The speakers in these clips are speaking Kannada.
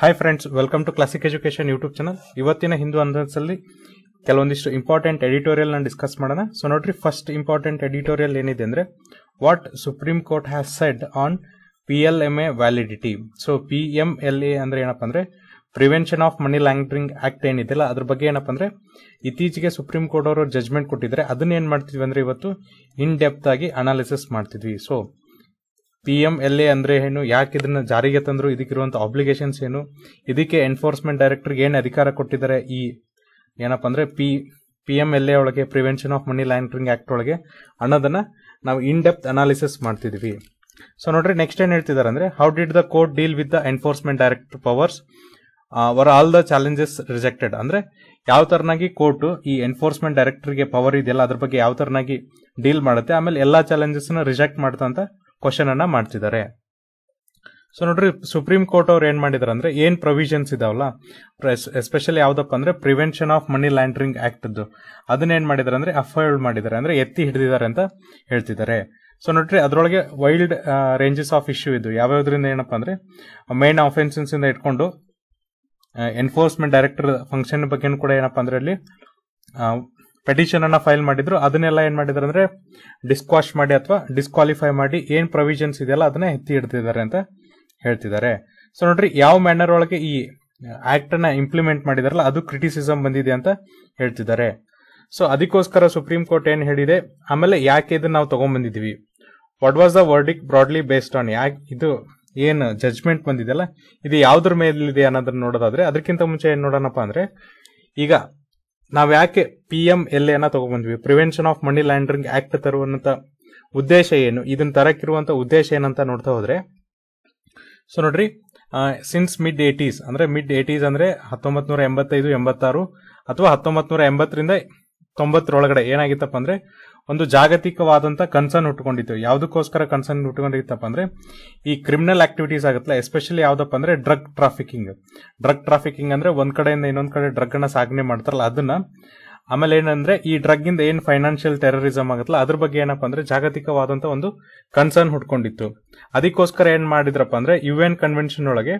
Hi friends welcome to classic education YouTube channel ಇವತ್ತಿನ ಹಿಂದೂ ಅಲ್ಲಿ ಕೆಲವೊಂದಿಷ್ಟು ಇಂಪಾರ್ಟೆಂಟ್ ಎಡಿಟೋರಿಯಲ್ನ ಡಿಸ್ಕಸ್ ಮಾಡೋಣ ಸೊ ನೋಡ್ರಿ ಫಸ್ಟ್ ಇಂಪಾರ್ಟೆಂಟ್ ಎಡಿಟೋರಿಯಲ್ ಏನಿದೆ ಅಂದರೆ what supreme court has said on P L M A validity so P M L A ಅಂದರೆ ಏನಪ್ಪ ಅಂದರೆ prevention of money laundering act ಏನಿದೆಯಲ್ಲ ಅದ್ರ ಬಗ್ಗೆ ಏನಪ್ಪ ಅಂದರೆ ಇತ್ತೀಚೆಗೆ ಸುಪ್ರೀಂ ಕೋರ್ಟ್ ಅವರು ಜಜ್ಮೆಂಟ್ ಕೊಟ್ಟಿದ್ದಾರೆ ಅದನ್ನ ಏನು ಮಾಡ್ತಿದ್ವಿ ಅಂದರೆ ಇವತ್ತು ಇನ್ ಡೆಪ್ತ್ ಆಗಿ ಅನಾಲಿಸಿಸ್ ಮಾಡ್ತಿದ್ವಿ so P M L A ಅಂದ್ರೆ ಏನು ಯಾಕೆ ಇದನ್ನ ಜಾರಿಗೆ ತಂದ್ರು ಇದಕ್ಕಿರುವಂಥ ಆಬ್ಲಿಗೇಷನ್ಸ್ ಏನು ಇದಕ್ಕೆ ಎನ್ಫೋರ್ಸ್ಮೆಂಟ್ ಡೈರೆಕ್ಟರ್ಗೆ ಏನು ಅಧಿಕಾರ ಕೊಟ್ಟಿದ್ದಾರೆ ಈ ಏನಪ್ಪ ಅಂದ್ರೆ P P M L A ಒಳಗೆ prevention of money laundering act ಒಳಗೆ ಅನ್ನೋದನ್ನ ನಾವು ಇನ್ ಡೆಪ್ತ್ ಅನಾಲಿಸಿಸ್ ಮಾಡ್ತಿದೀವಿ ಸೊ ನೋಡ್ರಿ ನೆಕ್ಸ್ಟ್ ಏನ್ ಹೇಳ್ತಿದ್ದಾರೆ ಅಂದ್ರೆ how did the court deal with the enforcement director powers were all the challenges rejected ಅಂದ್ರೆ ಯಾವ ತರನಾಗಿ ಕೋರ್ಟ್ ಈ ಎನ್ಫೋರ್ಸ್ಮೆಂಟ್ ಡೈರೆಕ್ಟರ್ಗೆ ಪವರ್ ಇದೆಯಲ್ಲ ಅದ್ರ ಬಗ್ಗೆ ಯಾವ ತರನಾಗಿ ಡೀಲ್ ಮಾಡುತ್ತೆ ಆಮೇಲೆ ಎಲ್ಲಾ ಚಾಲೆಂಜಸ್ ರಿಜೆಕ್ಟ್ ಮಾಡ್ತಾ ಕ್ವಶನ್ ಅನ್ನ ಮಾಡ್ತಿದ್ದಾರೆ ಸೊ ನೋಡ್ರಿ ಸುಪ್ರೀಂ ಕೋರ್ಟ್ ಅವ್ರು ಏನ್ ಮಾಡಿದಾರೆ ಅಂದ್ರೆ ಏನ್ ಪ್ರೊವಿಷನ್ಸ್ ಇದಾವಲ್ಲ ಎಸ್ಪೆಷಲಿ ಯಾವ್ದಪ್ಪ ಅಂದ್ರೆ prevention of money laundering act ಅದನ್ನ ಏನ್ ಮಾಡಿದಾರೆ ಅಂದ್ರೆ ಅಫೈರ್ಡ್ ಮಾಡಿದ್ದಾರೆ ಅಂದ್ರೆ ಎತ್ತಿ ಹಿಡಿದಿದ್ದಾರೆ ಅಂತ ಹೇಳ್ತಿದ್ದಾರೆ ಸೊ ನೋಡ್ರಿ ಅದರೊಳಗೆ ವೈಲ್ಡ್ ರೇಂಜಸ್ ಆಫ್ ಇಶ್ಯೂ ಇದು ಯಾವ್ಯಾವ್ದ್ರಿಂದ ಏನಪ್ಪಾ ಅಂದ್ರೆ ಮೇನ್ ಆಫೆನ್ಸಸ್ ಇಂದ ಇಟ್ಕೊಂಡು ಎನ್ಫೋರ್ಸ್ಮೆಂಟ್ ಡೈರೆಕ್ಟರ್ ಫಂಕ್ಷನ್ ಬಗ್ಗೆ ಕೂಡ ಏನಪ್ಪಾ ಅಂದ್ರೆ ಅಲ್ಲಿ ಪೆಟಿಷನ್ ಅನ್ನ ಫೈಲ್ ಮಾಡಿದ್ರು ಅದನ್ನೆಲ್ಲ ಏನ್ ಮಾಡಿದಾರೆ ಅಂದ್ರೆ ಡಿಸ್ಕ್ವಾಶ್ ಮಾಡಿ ಅಥವಾ ಡಿಸ್ಕ್ವಾಲಿಫೈ ಮಾಡಿ ಏನ್ ಪ್ರೊವಿಷನ್ಸ್ ಇದೆಯಲ್ಲ ಅದನ್ನ ಎತ್ತಿ ಇಡ್ತಿದ್ದಾರೆ ಅಂತ ಹೇಳ್ತಿದ್ದಾರೆ ಸೊ ನೋಡ್ರಿ ಯಾವ ಮ್ಯಾನರ್ ಒಳಗೆ ಈ ಆಕ್ಟ್ ಅನ್ನ ಇಂಪ್ಲಿಮೆಂಟ್ ಮಾಡಿದಾರಲ್ಲ ಅದು ಕ್ರಿಟಿಸಿಸಮ್ ಬಂದಿದೆ ಅಂತ ಹೇಳ್ತಿದ್ದಾರೆ ಸೊ ಅದಕ್ಕೋಸ್ಕರ ಸುಪ್ರೀಂ ಕೋರ್ಟ್ ಏನ್ ಹೇಳಿದೆ ಆಮೇಲೆ ಯಾಕೆ ಇದನ್ನ ನಾವು ತಗೊಂಡ್ಬಂದಿದೀವಿ what was the verdict broadly based on ಯಾಕೆ ಇದು ಏನು ಜಜ್ಮೆಂಟ್ ಬಂದಿದೆಯಲ್ಲ ಇದು ಯಾವ್ದ್ರ ಮೇಲಿದೆ ಅನ್ನೋದನ್ನ ನೋಡೋದಾದ್ರೆ ಅದಕ್ಕಿಂತ ಮುಂಚೆ ಏನ್ ನೋಡೋಣಪ್ಪ ಅಂದ್ರೆ ಈಗ ನಾವ್ ಯಾಕೆ ಪಿ ಎಂ ಎಲ್ ಎನ ತಗೊಬಂದ್ವಿ prevention of money laundering act ತರುವಂತ ಉದ್ದೇಶ ಏನು ಇದನ್ನ ತರಕಿರುವಂತ ಉದ್ದೇಶ ಏನಂತ ನೋಡ್ತಾ ಹೋದ್ರೆ ಸೊ ನೋಡ್ರಿ ಸಿನ್ಸ್ ಮಿಡ್ ಏಟೀಸ್ ಅಂದ್ರೆ ಮಿಡ್ ಏಟೀಸ್ ಅಂದ್ರೆ ಹತ್ತೊಂಬತ್ ನೂರ ಎಂಬತ್ತೈದು ಎಂಬತ್ತಾರು ಅಥವಾ ಹತ್ತೊಂಬತ್ ನೂರ ಎಂಬತ್ತರಿಂದ ತೊಂಬತ್ತರೊಳಗಡೆ ಏನಾಗಿತ್ತಪ್ಪ ಅಂದ್ರೆ ಒಂದು ಜಾಗತಿಕವಾದಂತ ಕನ್ಸರ್ನ್ ಉಟ್ಕೊಂಡಿತ್ತು ಯಾವುದಕ್ಕೋಸ್ಕರ ಕನ್ಸರ್ನ್ ಉಟ್ಕೊಂಡಿತ್ತಪ್ಪ ಅಂದ್ರೆ ಈ ಕ್ರಿಮಿನಲ್ ಆಕ್ಟಿವಿಟೀಸ್ ಆಗುತ್ತಲ್ಲ ಎಸ್ಪೆಷಲಿ ಯಾವುದಪ್ಪ ಅಂದ್ರೆ ಡ್ರಗ್ ಟ್ರಾಫಿಕಿಂಗ್ ಡ್ರಗ್ ಟ್ರಾಫಿಕಿಂಗ್ ಅಂದ್ರೆ ಒಂದ್ ಕಡೆಯಿಂದ ಇನ್ನೊಂದು ಕಡೆ ಡ್ರಗ್ನ ಸಾಗಣೆ ಮಾಡ್ತಾರಲ್ಲ ಅದನ್ನ ಆಮೇಲೆ ಏನಂದ್ರೆ ಈ ಡ್ರಗ್ ಇಂದ ಏನ್ ಫೈನಾನ್ಷಿಯಲ್ ಟೆರರಿಸಮ್ ಆಗುತ್ತಲ್ಲ ಅದ್ರ ಬಗ್ಗೆ ಏನಪ್ಪಾ ಅಂದ್ರೆ ಜಾಗತಿಕವಾದಂತ ಒಂದು ಕನ್ಸರ್ನ್ ಹುಟ್ಕೊಂಡಿತ್ತು ಅದಕ್ಕೋಸ್ಕರ ಏನ್ ಮಾಡಿದ್ರಪ್ಪ ಅಂದ್ರೆ ಯು ಎನ್ ಕನ್ವೆನ್ಷನ್ ಒಳಗೆ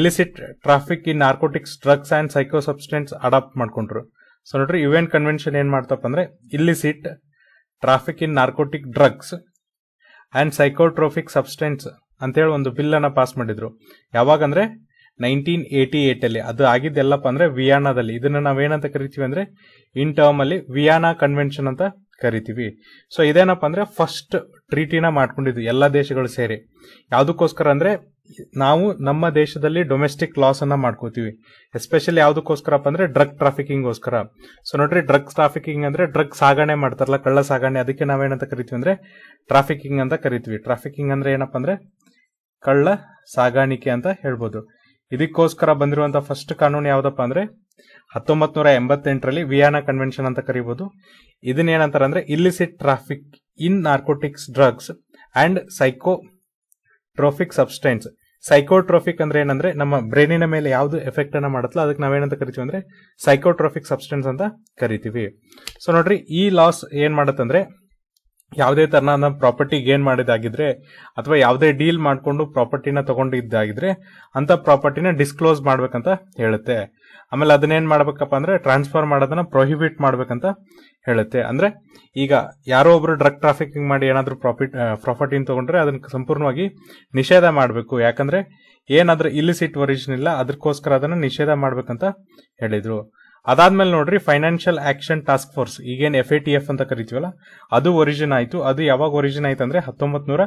illicit traffic in narcotics drugs and psycho substance adopt ಮಾಡ್ಕೊಂಡ್ರು ಸೊ ನೋಡ್ರಿ ಯು ಎನ್ ಕನ್ವೆನ್ಷನ್ ಏನ್ ಮಾಡ್ತಪ್ಪ ಅಂದ್ರೆ illicit traffic in narcotic drugs and psychotropic substance ಅಂತೇಳಿ ಒಂದು ಬಿಲ್ಲನ್ನು ಪಾಸ್ ಮಾಡಿದರು ಯಾವಾಗಂದ್ರೆ ನೈನ್ಟೀನ್ ಏಯ್ಟಿ ಅಲ್ಲಿ ಅದು ಆಗಿದ್ದೆಲ್ಲಪ್ಪ ಅಂದ್ರೆ ವಿಯಾನಾದಲ್ಲಿ ಇದನ್ನು ನಾವೇನಂತ ಕರಿತೀವಿ ಅಂದ್ರೆ ಇನ್ ಟರ್ಮ್ ಅಲ್ಲಿ ವಿಯಾನಾ ಕನ್ವೆನ್ಷನ್ ಅಂತ ಕರಿತೀವಿ ಸೊ ಇದೇನಪ್ಪ ಅಂದರೆ ಫಸ್ಟ್ ಟ್ರೀಟಿನ ಮಾಡ್ಕೊಂಡಿದ್ವಿ ಎಲ್ಲ ದೇಶಗಳು ಸೇರಿ ಯಾವುದಕ್ಕೋಸ್ಕರ ಅಂದರೆ ನಾವು ನಮ್ಮ ದೇಶದಲ್ಲಿ ಡೊಮೆಸ್ಟಿಕ್ ಲಾಸ್ ಅನ್ನ ಮಾಡ್ಕೋತೀವಿ ಎಸ್ಪೆಷಲಿ ಯಾವುದಕ್ಕೋಸ್ಕರಪ್ಪ ಅಂದ್ರೆ ಡ್ರಗ್ ಗೋಸ್ಕರ ಸೊ ನೋಡ್ರಿ ಡ್ರಗ್ ಟ್ರಾಫಿಕಿಂಗ್ ಅಂದ್ರೆ ಡ್ರಗ್ ಸಾಗಣೆ ಮಾಡ್ತಾರಲ್ಲ ಕಳ್ಳ ಸಾಗಣೆ ಅದಕ್ಕೆ ನಾವೇನಂತ ಕರಿತೀವಿ ಅಂದ್ರೆ ಟ್ರಾಫಿಕಿಂಗ್ ಅಂತ ಕರಿತೀವಿ ಟ್ರಾಫಿಕಿಂಗ್ ಅಂದ್ರೆ ಏನಪ್ಪ ಅಂದ್ರೆ ಕಳ್ಳ ಸಾಗಾಣಿಕೆ ಅಂತ ಹೇಳ್ಬೋದು ಇದಕ್ಕೋಸ್ಕರ ಬಂದಿರುವಂತ ಫಸ್ಟ್ ಕಾನೂನು ಯಾವ್ದಪ್ಪ ಅಂದ್ರೆ ಹತ್ತೊಂಬತ್ ನೂರ ಎಂಬತ್ತೆಂಟರಲ್ಲಿ ವಿಯಾನ ಕನ್ವೆನ್ಷನ್ ಅಂತ ಕರೀಬಹುದು ಇದನ್ನೇನಂತಾರೆ ಅಂದ್ರೆ illicit traffic in narcotics drugs and tropic substance psychotropic ಅಂದ್ರೆ ಏನಂದ್ರೆ ನಮ್ಮ ಬ್ರೈನಿನ ಮೇಲೆ ಯಾವ್ದು ಎಫೆಕ್ಟ್ ಅನ್ನ ಮಾಡುತ್ತಲ್ಲ ಅದಕ್ಕೆ ನಾವೇನಂತ ಕರಿತೀವಿ ಅಂದ್ರೆ ಸೈಕೋಟ್ರೋಫಿಕ್ ಸಬ್ಸ್ಟೆನ್ಸ್ ಅಂತ ಕರಿತೀವಿ ಸೊ ನೋಡ್ರಿ ಈ ಲಾಸ್ ಏನ್ ಮಾಡುತ್ತಂದ್ರೆ ಯಾವುದೇ ತರ ಪ್ರಾಪರ್ಟಿ ಗೇನ್ ಮಾಡಿದಾಗಿದ್ರೆ ಅಥವಾ ಯಾವುದೇ ಡೀಲ್ ಮಾಡಿಕೊಂಡು ಪ್ರಾಪರ್ಟಿನ ತಗೊಂಡಿದ್ದಾಗಿದ್ರೆ ಅಂತ ಪ್ರಾಪರ್ಟಿನ ಡಿಸ್ಕ್ಲೋಸ್ ಮಾಡ್ಬೇಕಂತ ಹೇಳುತ್ತೆ ಆಮೇಲೆ ಅದನ್ನೇನ್ ಮಾಡಬೇಕಪ್ಪ ಅಂದ್ರೆ ಟ್ರಾನ್ಸ್ಫರ್ ಮಾಡೋದನ್ನ ಪ್ರೊಹಿಬಿಟ್ ಮಾಡ್ಬೇಕಂತ ಹೇಳುತ್ತೆ ಅಂದ್ರೆ ಈಗ ಯಾರೋ ಒಬ್ಬರು ಡ್ರಗ್ ಟ್ರಾಫಿಕಿಂಗ್ ಮಾಡಿ ಏನಾದರೂ ಪ್ರಾಫಿಟ್ ಪ್ರಾಫಿಟಿನ್ ತಗೊಂಡ್ರೆ ಅದನ್ನು ಸಂಪೂರ್ಣವಾಗಿ ನಿಷೇಧ ಮಾಡಬೇಕು ಯಾಕಂದರೆ ಏನಾದ್ರೂ ಇಲಿಸಿಟ್ ಒರಿಜಿನ್ ಇಲ್ಲ ಅದಕ್ಕೋಸ್ಕರ ಅದನ್ನ ನಿಷೇಧ ಮಾಡಬೇಕಂತ ಹೇಳಿದ್ರು ಅದಾದ್ಮೇಲೆ ನೋಡ್ರಿ ಫೈನಾನ್ಷಿಯಲ್ ಆಕ್ಷನ್ ಟಾಸ್ಕ್ ಫೋರ್ಸ್ ಈಗೇನು ಎಫ್ ಟಿ ಎಫ್ ಅಂತ ಕರಿತೀವಲ್ಲ ಅದು ಒರಿಜಿನ್ ಆಯ್ತು ಅದು ಯಾವಾಗ ಒರಿಜಿನ್ ಆಯ್ತು ಅಂದ್ರೆ ಹತ್ತೊಂಬತ್ ನೂರ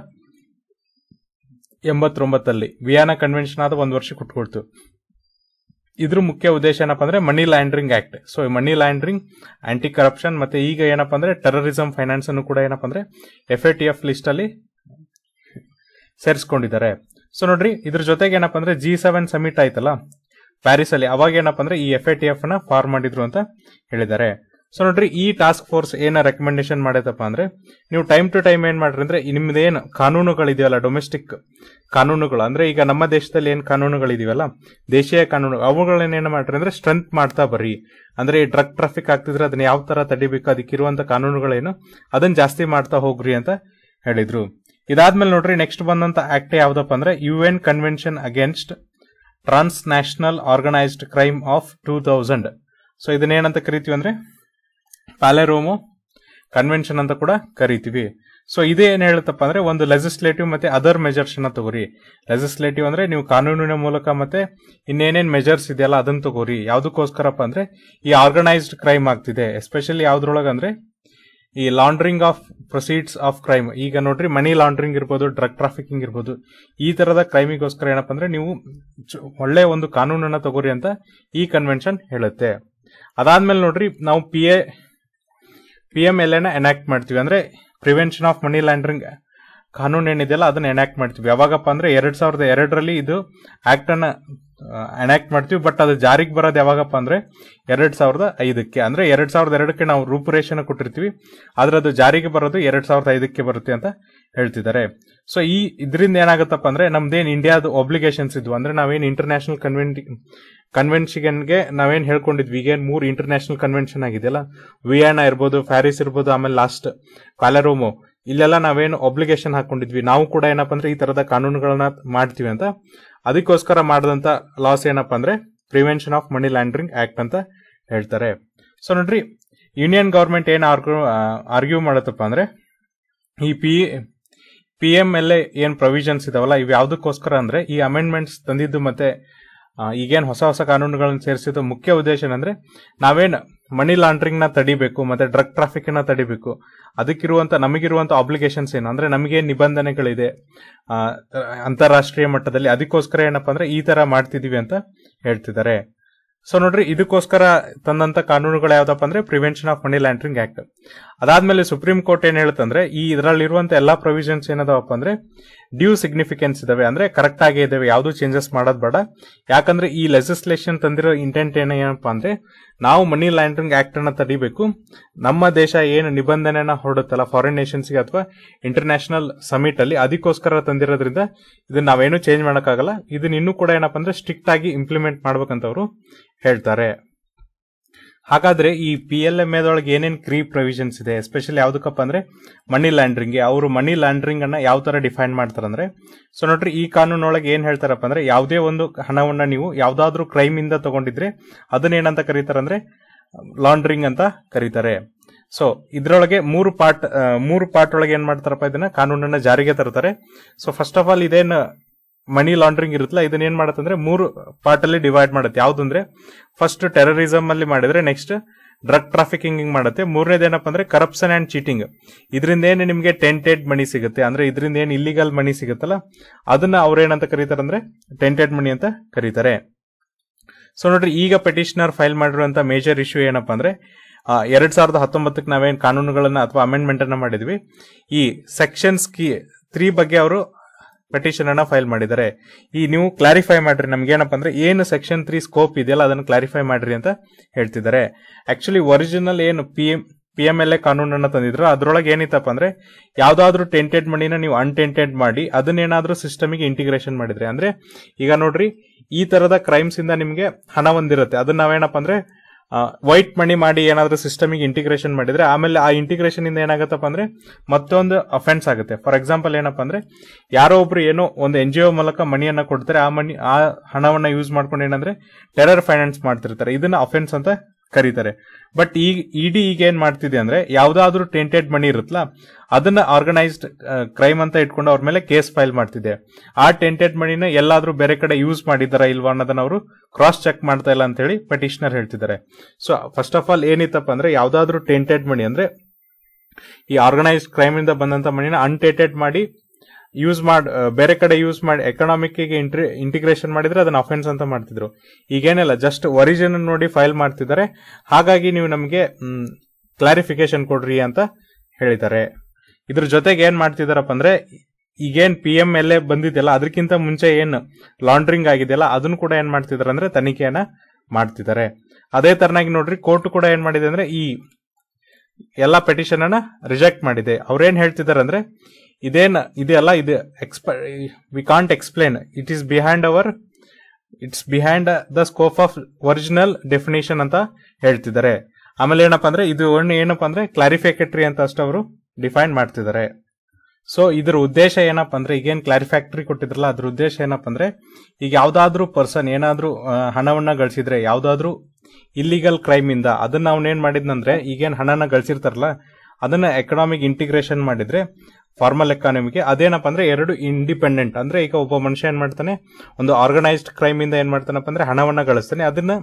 ಎಂಬತ್ತೊಂಬತ್ತಲ್ಲಿ ವಿಯಾನ ಕನ್ವೆನ್ಷನ್ ಆದ ಒಂದು ವರ್ಷ ಕುಟ್ಕೊಳ್ತು ಇದ್ರ ಮುಖ್ಯ ಉದ್ದೇಶ ಏನಪ್ಪ ಅಂದ್ರೆ money laundering act so money laundering anti corruption ಮತ್ತೆ ಈಗ ಏನಪ್ಪ ಅಂದ್ರೆ ಟೆರರಿಸಂ ಫೈನಾನ್ಸ್ ಅನ್ನು ಕೂಡ ಏನಪ್ಪ ಅಂದ್ರೆ ಎಫ್ ಟಿ ಎಫ್ ಲಿಸ್ಟ್ ಅಲ್ಲಿ ಸೇರಿಸ್ಕೊಂಡಿದ್ದಾರೆ ಸೊ ನೋಡ್ರಿ ಇದ್ರ ಜೊತೆಗೆ ಏನಪ್ಪ ಅಂದ್ರೆ ಜಿ ಸೆವೆನ್ ಸಮಿಟ್ ಆಯ್ತಲ್ಲ ಪ್ಯಾರಿಸ್ ಅಲ್ಲಿ ಅವಾಗ ಏನಪ್ಪ ಅಂದ್ರೆ ಈ ಎಫ್ ಎ ಟಿ ಎಫ್ ನ ಫಾರ್ಮ್ ಮಾಡಿದ್ರು ಅಂತ ಹೇಳಿದ್ದಾರೆ ಸೊ ನೋಡ್ರಿ ಈ ಟಾಸ್ಕ್ ಫೋರ್ಸ್ ಏನ ರೆಕಮೆಂಡೇಶನ್ ಮಾಡೈತಪ್ಪ ಅಂದ್ರೆ ನೀವು ಟೈಮ್ ಟು ಟೈಮ್ ಏನ್ ಮಾಡ್ರಿ ಅಂದ್ರೆ ನಿಮ್ದೇನು ಕಾನೂನುಗಳಿದೆಯಲ್ಲ ಡೊಮೆಸ್ಟಿಕ್ ಕಾನೂನುಗಳು ಅಂದ್ರೆ ಈಗ ನಮ್ಮ ದೇಶದಲ್ಲಿ ಏನು ಕಾನೂನುಗಳಿದೆಯಲ್ಲ ದೇಶೀಯ ಕಾನೂನು ಅವುಗಳನ್ನ ಏನು ಮಾಡ್ರಿ ಅಂದ್ರೆ ಸ್ಟ್ರೆಂತ್ ಮಾಡ್ತಾ ಬರ್ರಿ ಅಂದ್ರೆ ಈ ಡ್ರಗ್ ಟ್ರಾಫಿಕ್ ಆಗ್ತಿದ್ರೆ ಅದನ್ನ ಯಾವ ತರ ತಡಿಬೇಕು ಅದಕ್ಕೆ ಇರುವಂತ ಕಾನೂನುಗಳೇನು ಅದನ್ನ ಜಾಸ್ತಿ ಮಾಡ್ತಾ ಹೋಗ್ರಿ ಅಂತ ಹೇಳಿದ್ರು ಇದಾದ್ಮೇಲೆ ನೋಡ್ರಿ ನೆಕ್ಸ್ಟ್ ಬಂದಂತ ಆಕ್ಟ್ ಯಾವ್ದಪ್ಪ ಅಂದ್ರೆ U N convention against transnational organised crime of two thousand so ಇದನ್ನೇನಂತ ಕರಿತೀವಿ ಅಂದ್ರೆ ಪ್ಯಾಲೆರೋಮು ಕನ್ವೆನ್ಷನ್ ಅಂತ ಕೂಡ ಕರಿತೀವಿ ಸೊ ಇದೇ ಏನ್ ಹೇಳುತ್ತಪ್ಪ ಅಂದ್ರೆ ಒಂದು ಲೆಜಿಸ್ಲೇಟಿವ್ ಮತ್ತೆ ಅದರ್ ಮೆಜರ್ಸ್ ತಗೋರಿ ಲೆಜಿಸ್ಲೇಟಿವ್ ಅಂದ್ರೆ ನೀವು ಕಾನೂನಿನ ಮೂಲಕ ಮತ್ತೆ ಇನ್ನೇನೇನ್ ಮೆಜರ್ಸ್ ಇದೆಯಲ್ಲ ಅದನ್ನ ತಗೋರಿ ಯಾವ್ದಕ್ಕೋಸ್ಕರಪ್ಪ ಅಂದ್ರೆ ಈ ಆರ್ಗನೈಸ್ಡ್ ಕ್ರೈಮ್ ಆಗ್ತಿದೆ ಎಸ್ಪೆಷಲಿ ಅಂದ್ರೆ ಈ laundering of proceeds of crime ಈಗ ನೋಡ್ರಿ ಮನಿ ಲಾಂಡ್ರಿಂಗ್ ಇರ್ಬೋದು ಡ್ರಗ್ ಟ್ರಾಫಿಕಿಂಗ್ ಇರ್ಬೋದು ಈ ತರದ ಕ್ರೈಮಿಗೋಸ್ಕರ ಏನಪ್ಪ ಅಂದ್ರೆ ನೀವು ಒಳ್ಳೆ ಒಂದು ಕಾನೂನನ್ನ ತಗೋರಿ ಅಂತ ಈ ಕನ್ವೆನ್ಷನ್ ಹೇಳುತ್ತೆ ಅದಾದ್ಮೇಲೆ ನೋಡ್ರಿ ನಾವು P A P M L ಎನ ಎನಾಕ್ಟ್ ಮಾಡ್ತೀವಿ ಅಂದ್ರೆ ಪ್ರಿವೆನ್ಷನ್ ಆಫ್ ಮನಿ ಲ್ಯಾಂಡ್ರಿಂಗ್ ಕಾನೂನು ಏನಿದೆಯಲ್ಲ ಅದನ್ನ ಎನಾಕ್ಟ್ ಮಾಡ್ತೀವಿ ಯಾವಾಗಪ್ಪ ಅಂದ್ರೆ ಎರಡ್ ಸಾವಿರದ ಎರಡರಲ್ಲಿ ಇದು ಆಕ್ಟ್ ಅನ್ನ ಎನಾಕ್ಟ್ ಮಾಡ್ತೀವಿ ಬಟ್ ಅದು ಜಾರಿಗೆ ಬರೋದು ಯಾವಾಗಪ್ಪ ಅಂದ್ರೆ ಎರಡ್ ಸಾವಿರದ ಐದಕ್ಕೆ ಅಂದ್ರೆ ಎರಡ್ ಸಾವಿರದ ಎರಡಕ್ಕೆ ನಾವು ರೂಪುರೇಷನ್ ಕೊಟ್ಟಿರ್ತೀವಿ ಆದ್ರೆ ಅದು ಜಾರಿಗೆ ಬರೋದು ಎರಡ್ ಸಾವಿರದ ಐದಕ್ಕೆ ಬರುತ್ತೆ ಅಂತ ಹೇಳ್ತಿದ್ದಾರೆ ಸೊ ಈ ಇದರಿಂದ ಏನಾಗುತ್ತಪ್ಪ ಅಂದ್ರೆ ನಮ್ದೇನ್ ಇಂಡಿಯಾದ ಒಬ್ಲಿಗೇಷನ್ಸ್ ಇದ್ವು ಅಂದ್ರೆ ನಾವೇನು ಇಂಟರ್ನ್ಯಾಷನಲ್ ಕನ್ವೆಂಟ್ ಕನ್ವೆನ್ಷನ್ಗೆ ನಾವೇನು ಹೇಳ್ಕೊಂಡಿದ್ವಿ ಈಗ ಮೂರು ಇಂಟರ್ನ್ಯಾಷನಲ್ ಕನ್ವೆನ್ಷನ್ ಆಗಿದೆಯಲ್ಲ ವಿಯಾನ ಇರ್ಬೋದು ಪ್ಯಾರಿಸ್ ಇರ್ಬೋದು ಆಮೇಲೆ ಲಾಸ್ಟ್ ಪಾಲೆರೋಮೋ ಇಲ್ಲೆಲ್ಲ ನಾವೇನು ಒಬ್ಲಿಗೇಷನ್ ಹಾಕೊಂಡಿದ್ವಿ ನಾವು ಕೂಡ ಏನಪ್ಪ ಅಂದ್ರೆ ಈ ತರದ ಕಾನೂನುಗಳನ್ನ ಮಾಡ್ತೀವಿ ಅಂತ ಅದಕ್ಕೋಸ್ಕರ ಮಾಡಿದಂತ ಲಾಸ್ ಏನಪ್ಪ ಅಂದ್ರೆ prevention of money laundering act ಅಂತ ಹೇಳ್ತಾರೆ ಸೊ ನೋಡ್ರಿ ಯೂನಿಯನ್ ಗೌರ್ಮೆಂಟ್ ಏನ್ ಆರ್ಗ್ಯೂ ಆರ್ಗ್ಯೂ ಮಾಡತ್ತಪ್ಪ ಅಂದ್ರೆ ಈ P P M L A provisions ಇದಾವಲ್ಲ ಇವು ಯಾವುದಕ್ಕೋಸ್ಕರ ಅಂದ್ರೆ ಈ ಅಮೆಂಡ್ಮೆಂಟ್ಸ್ ತಂದಿದ್ದು ಮತ್ತೆ ಈಗೇನು ಹೊಸ ಹೊಸ ಕಾನೂನುಗಳನ್ನು ಸೇರಿಸಿದ್ದು ಮುಖ್ಯ ಉದ್ದೇಶ ಏನಂದ್ರೆ ನಾವೇನು ಮನಿ ಲಾಂಡ್ರಿಂಗ್ ನ ತಡಿಬೇಕು ಮತ್ತೆ ಡ್ರಗ್ ಟ್ರಾಫಿಕ್ ನ ತಡಿಬೇಕು ಅದಕ್ಕಿರುವಂತ ನಮಗಿರುವಂತ ಆಬ್ಲಿಗೇಷನ್ಸ್ ಏನು ಅಂದ್ರೆ ನಮಗೆ ನಿಬಂಧನೆಗಳಿದೆ ಅಂತಾರಾಷ್ಟ್ರೀಯ ಮಟ್ಟದಲ್ಲಿ ಅದಕ್ಕೋಸ್ಕರ ಏನಪ್ಪಾ ಅಂದ್ರೆ ಈ ತರ ಮಾಡ್ತಿದೀವಿ ಅಂತ ಹೇಳ್ತಿದ್ದಾರೆ ಸೊ ನೋಡ್ರಿ ಇದಕ್ಕೋಸ್ಕರ ತಂದಂತ ಕಾನೂನುಗಳು ಯಾವ್ದಪ್ಪ ಅಂದ್ರೆ prevention of money laundering act ಅದಾದ್ಮೇಲೆ ಸುಪ್ರೀಂ ಕೋರ್ಟ್ ಏನ್ ಹೇಳುತ್ತಂದ್ರೆ ಈ ಇದರಲ್ಲಿರುವಂತ ಎಲ್ಲಾ ಪ್ರೊವಿಷನ್ಸ್ ಏನದಪ್ಪ ಅಂದ್ರೆ ಡ್ಯೂ ಸಿಗ್ನಿಫಿಕೆನ್ಸ್ ಇದಾವೆ ಅಂದ್ರೆ ಕರೆಕ್ಟ್ ಆಗಿ ಇದಾವೆ ಯಾವುದು ಚೇಂಜಸ್ ಮಾಡೋದು ಬೇಡ ಯಾಕಂದ್ರೆ ಈ ಲೆಜಿಸ್ಲೇಷನ್ ತಂದಿರೋ ಇಂಟೆಂಟ್ ಏನಪ್ಪಾ ಅಂದ್ರೆ ನಾವು ಮನಿ ಲ್ಯಾಂಡ್ರಿಂಗ್ ಆಕ್ಟ್ ಅನ್ನ ತಡಿಬೇಕು ನಮ್ಮ ದೇಶ ಏನು ನಿಬಂಧನೆನ ಹೊರಡುತ್ತಲ್ಲ ಫಾರಿನ್ ಗೆ ಅಥವಾ ಇಂಟರ್ನ್ಯಾಷನಲ್ ಸಮಿಟ್ ಅಲ್ಲಿ ಅದಕ್ಕೋಸ್ಕರ ತಂದಿರೋದ್ರಿಂದ ಇದನ್ನ ನಾವೇನು ಚೇಂಜ್ ಮಾಡೋಕ್ಕಾಗಲ್ಲ ಇದನ್ನ ಇನ್ನೂ ಕೂಡ ಏನಪ್ಪ ಅಂದ್ರೆ ಸ್ಟ್ರಿಕ್ಟ್ ಆಗಿ ಇಂಪ್ಲಿಮೆಂಟ್ ಅವರು ಹೇಳ್ತಾರೆ ಹಾಗಾದ್ರೆ ಈ ಪಿ ಎಲ್ ಎಂ ಎದೊಳಗೆ ಏನೇನು ಕ್ರೀ ಪ್ರೊವಿಷನ್ಸ್ ಇದೆ ಎಸ್ಪೆಷಲಿ ಯಾವ್ದಕ್ಕಪ್ಪ ಅಂದ್ರೆ ಮನಿ ಲಾಂಡ್ರಿಂಗ್ ಅವರು ಮನಿ ಲಾಂಡ್ರಿಂಗ್ ಅನ್ನ ಯಾವ ತರ ಡಿಫೈನ್ ಮಾಡ್ತಾರಂದ್ರೆ ಅಂದ್ರೆ ಸೊ ನೋಡ್ರಿ ಈ ಕಾನೂನೊಳಗೆ ಏನ್ ಹೇಳ್ತಾರಪ್ಪ ಅಂದ್ರೆ ಯಾವುದೇ ಒಂದು ಹಣವನ್ನ ನೀವು ಯಾವ್ದಾದ್ರು ಕ್ರೈಮ್ ಇಂದ ತಗೊಂಡಿದ್ರೆ ಅದನ್ನೇನಂತ ಕರೀತಾರೆ ಅಂದ್ರೆ ಲಾಂಡ್ರಿಂಗ್ ಅಂತ ಕರೀತಾರೆ ಸೊ ಇದ್ರೊಳಗೆ ಮೂರು ಪಾರ್ಟ್ ಮೂರು ಪಾರ್ಟ್ ಒಳಗೆ ಏನ್ ಮಾಡ್ತಾರಪ್ಪ ಇದನ್ನ ಕಾನೂನನ್ನ ಜಾರಿಗೆ ತರ್ತಾರೆ ಸೊ ಫಸ್ಟ್ ಆಫ್ ಆಲ್ ಇದೇನು ಮನಿ ಲಾಂಡ್ರಿಂಗ್ ಇರುತ್ತಲ್ಲ ಇದನ್ನ ಏನ್ ಅಂದ್ರೆ ಮೂರು ಪಾರ್ಟ್ ಅಲ್ಲಿ ಡಿವೈಡ್ ಮಾಡುತ್ತೆ ಯಾವ್ದಂದ್ರೆ ಫಸ್ಟ್ ಟೆರರಿಸಮ್ ಅಲ್ಲಿ ಮಾಡಿದ್ರೆ ನೆಕ್ಸ್ಟ್ ಡ್ರಗ್ ಟ್ರಾಫಿಕಿಂಗ್ ಮಾಡುತ್ತೆ ಮೂರನೇದೇನಪ್ಪ ಅಂದ್ರೆ ಕರಪ್ಷನ್ ಅಂಡ್ ಚೀಟಿಂಗ್ ಇದರಿಂದ ಏನು ನಿಮಗೆ ಟೆಂಟೆಡ್ ಮನಿ ಸಿಗುತ್ತೆ ಅಂದ್ರೆ ಇದರಿಂದ ಏನು ಇಲ್ಲಿಗಲ್ ಮನಿ ಸಿಗುತ್ತಲ್ಲ ಅದನ್ನ ಅವ್ರೇನಂತ ಕರೀತಾರೆ ಅಂದ್ರೆ ಟೆಂಟೆಡ್ ಮನಿ ಅಂತ ಕರೀತಾರೆ ಸೊ ನೋಡ್ರಿ ಈಗ ಪೆಟಿಷನರ್ ಫೈಲ್ ಮಾಡಿರುವಂತಹ ಮೇಜರ್ ಇಶ್ಯೂ ಏನಪ್ಪಾ ಅಂದ್ರೆ ಎರಡ್ ಸಾವಿರದ ಹತ್ತೊಂಬತ್ತಕ್ಕೆ ನಾವೇನು ಕಾನೂನುಗಳನ್ನ ಅಥವಾ ಅಮೆಂಡ್ಮೆಂಟ್ ಅನ್ನ ಮಾಡಿದ್ವಿ ಈ ಸೆಕ್ಷನ್ಸ್ ಕಿ ತ್ರೀ ಬಗ್ಗೆ ಅವರು ಪಿಟಿಷನ್ ಅನ್ನ ಫೈಲ್ ಮಾಡಿದ್ದಾರೆ ಈ ನೀವು ಕ್ಲಾರಿಫೈ ಮಾಡ್ರಿ ನಮ್ಗೆ ಏನಪ್ಪ ಅಂದ್ರೆ ಏನು ಸೆಕ್ಷನ್ ತ್ರೀ ಸ್ಕೋಪ್ ಇದೆಯಲ್ಲ ಅದನ್ನು ಕ್ಲಾರಿಫೈ ಮಾಡ್ರಿ ಅಂತ ಹೇಳ್ತಿದ್ದಾರೆ ಆಕ್ಚುಲಿ ಒರಿಜಿನಲ್ ಏನು P M P M L A ಕಾನೂನನ್ನು ತಂದಿದ್ರು ಅದರೊಳಗೆ ಏನಿತ್ತಪ್ಪ ಅಂದ್ರೆ ಯಾವ್ದಾದ್ರು ಟೆಂಟೆಡ್ ಮಣಿನ ನೀವು ಅನ್ಟೆಂಟೆಡ್ ಮಾಡಿ ಅದನ್ನೇನಾದ್ರೂ ಸಿಸ್ಟಮಿಗೆ ಇಂಟಿಗ್ರೇಷನ್ ಮಾಡಿದ್ರೆ ಅಂದ್ರೆ ಈಗ ನೋಡ್ರಿ ಈ ತರದ ಕ್ರೈಮ್ಸ್ ಇಂದ ನಿಮಗೆ ಹಣ ಒಂದಿರುತ್ತೆ ಅದನ್ನ ನಾವೇನಪ್ಪ ಅಂದ್ರೆ ವೈಟ್ ಮಣಿ ಮಾಡಿ ಏನಾದ್ರೂ ಸಿಸ್ಟಮಿಗೆ ಇಂಟಿಗ್ರೇಷನ್ ಮಾಡಿದ್ರೆ ಆಮೇಲೆ ಆ ಇಂಟಿಗ್ರೇಷನ್ ಇಂದ ಏನಾಗತ್ತಪ್ಪ ಅಂದ್ರೆ ಮತ್ತೊಂದು ಅಫೆನ್ಸ್ ಆಗುತ್ತೆ ಫಾರ್ ಎಕ್ಸಾಂಪಲ್ ಏನಪ್ಪಾ ಅಂದ್ರೆ ಯಾರೋ ಒಬ್ರು ಏನೋ ಒಂದು ಎನ್ ಜಿ ಒ ಮೂಲಕ ಮಣಿಯನ್ನ ಕೊಡ್ತಾರೆ ಆ ಮಣಿ ಆ ಹಣವನ್ನ ಯೂಸ್ ಮಾಡ್ಕೊಂಡು ಏನಂದ್ರೆ ಟೆರರ್ ಫೈನಾನ್ಸ್ ಮಾಡ್ತಿರ್ತಾರೆ ಇದನ್ನ ಅಫೆನ್ಸ್ ಅಂತ ಕರೀತಾರೆ ಬಟ್ ಈಗ ಇಡಿ ಈಗ ಏನ್ ಮಾಡ್ತಿದೆ ಅಂದ್ರೆ ಯಾವ್ದಾದ್ರು ಟೆಂಟೆಡ್ ಮನಿ ಇರುತ್ತಲ್ಲ ಅದನ್ನ ಆರ್ಗನೈಸ್ಡ್ ಕ್ರೈಮ್ ಅಂತ ಇಟ್ಕೊಂಡು ಅವ್ರ ಮೇಲೆ ಕೇಸ್ ಫೈಲ್ ಮಾಡ್ತಿದೆ ಆ ಟೆಂಟೆಡ್ ಮನಿನ ಎಲ್ಲಾದ್ರೂ ಬೇರೆ ಕಡೆ ಯೂಸ್ ಮಾಡಿದಾರ ಇಲ್ವಾ ಅನ್ನೋದನ್ನ ಅವರು ಕ್ರಾಸ್ ಚೆಕ್ ಮಾಡ್ತಾ ಇಲ್ಲ ಅಂತ ಹೇಳಿ ಪಟಿಷನರ್ ಹೇಳ್ತಿದ್ದಾರೆ ಸೊ ಫಸ್ಟ್ ಆಫ್ ಆಲ್ ಏನಿತ್ತಪ್ಪ ಅಂದ್ರೆ ಯಾವ್ದಾದ್ರು ಟೆಂಟೆಡ್ ಮನಿ ಅಂದ್ರೆ ಈ ಆರ್ಗನೈಸ್ಡ್ ಕ್ರೈಮ್ ಇಂದ ಬಂದಂತ ಮನಿನ ಅನ್ಟೆಂಟೆಡ್ ಮಾಡಿ ಯೂಸ್ ಮಾಡಿ ಬೇರೆ ಕಡೆ ಯೂಸ್ ಮಾಡಿ ಎಕನಾಮಿಕ್ ಇಂಟಿಗ್ರೇಷನ್ ಮಾಡಿದ್ರೆ ಅದನ್ನ ಅಫೆನ್ಸ್ ಅಂತ ಮಾಡ್ತಿದ್ರು ಈಗೇನಿಲ್ಲ ಜಸ್ಟ್ ಒರಿಜಿನ್ ನೋಡಿ ಫೈಲ್ ಮಾಡ್ತಿದ್ದಾರೆ ಹಾಗಾಗಿ ನೀವು ನಮಗೆ ಕ್ಲಾರಿಫಿಕೇಶನ್ ಕೊಡ್ರಿ ಅಂತ ಹೇಳಿದ್ದಾರೆ ಇದ್ರ ಜೊತೆಗೆ ಏನ್ ಮಾಡ್ತಿದಾರಪ್ಪ ಅಂದ್ರೆ ಈಗೇನ್ ಪಿ ಎಂ ಎಲ್ ಎ ಬಂದಿದೆಯಲ್ಲ ಅದಕ್ಕಿಂತ ಮುಂಚೆ ಏನು ಲಾಂಡ್ರಿಂಗ್ ಆಗಿದೆಯಲ್ಲ ಅದನ್ನು ಕೂಡ ಏನ್ ಮಾಡ್ತಿದ್ದಾರೆ ಅಂದ್ರೆ ತನಿಖೆಯನ್ನ ಮಾಡ್ತಿದ್ದಾರೆ ಅದೇ ತರನಾಗಿ ನೋಡ್ರಿ ಕೋರ್ಟ್ ಕೂಡ ಏನ್ ಮಾಡಿದೆ ಅಂದ್ರೆ ಈ ಎಲ್ಲಾ ಪೆಟಿಷನ್ ಅನ್ನ ರಿಜೆಕ್ಟ್ ಮಾಡಿದೆ ಅವ್ರೇನ್ ಹೇಳ್ತಿದ್ದಾರೆ ಅಂದ್ರೆ ಇದೇನ ಇದೆಲ್ಲ ಇದು ಎಕ್ಸ್ಪ we can't explain it is behind our it's behind the scope of original definition ಅಂತ ಹೇಳ್ತಿದ್ದಾರೆ ಆಮೇಲೆ ಏನಪ್ಪಾ ಅಂದ್ರೆ ಇದು ಒಂದು ಏನಪ್ಪಾ ಅಂದ್ರೆ ಕ್ಲಾರಿಫಿಕೇಟರಿ ಅಂತ ಅಷ್ಟು ಅವರು ಡಿಫೈನ್ ಮಾಡ್ತಿದ್ದಾರೆ ಸೊ ಇದ್ರ ಉದ್ದೇಶ ಏನಪ್ಪ ಅಂದ್ರೆ ಈಗೇನು ಕ್ಲಾರಿಫ್ಯಾಕ್ಟ್ರಿ ಕೊಟ್ಟಿದ್ರಲ್ಲ ಅದ್ರ ಉದ್ದೇಶ ಏನಪ್ಪ ಅಂದ್ರೆ ಈಗ ಯಾವ್ದಾದ್ರು ಪರ್ಸನ್ ಏನಾದ್ರೂ ಹಣವನ್ನ ಗಳಿಸಿದ್ರೆ ಯಾವ್ದಾದ್ರು ಇಲ್ಲಿಗಲ್ ಕ್ರೈಮ್ ಇಂದ ಅದನ್ನ ಅವನೇನ್ ಮಾಡಿದ್ನಂದ್ರೆ ಈಗೇನ್ ಹಣನ ಗಳಿಸಿರ್ತಾರಲ್ಲ ಅದನ್ನ ಎಕನಾಮಿಕ್ ಇಂಟಿಗ್ರೇಷನ್ ಮಾಡಿದ್ರೆ ಫಾರ್ಮಲ್ ಎಕಾನಮಿಗೆ ಅದೇನಪ್ಪ ಅಂದ್ರೆ ಎರಡು ಇಂಡಿಪೆಂಡೆಂಟ್ ಅಂದ್ರೆ ಈಗ ಒಬ್ಬ ಮನುಷ್ಯ ಏನ್ ಮಾಡ್ತಾನೆ ಒಂದು ಆರ್ಗನೈಸ್ಡ್ ಕ್ರೈಮ್ ಇಂದ ಏನ್ ಮಾಡ್ತಾನಪ್ಪ ಅಂದ್ರೆ ಹಣವನ್ನ ಗಳಿಸ್ತಾನೆ ಅದನ್ನ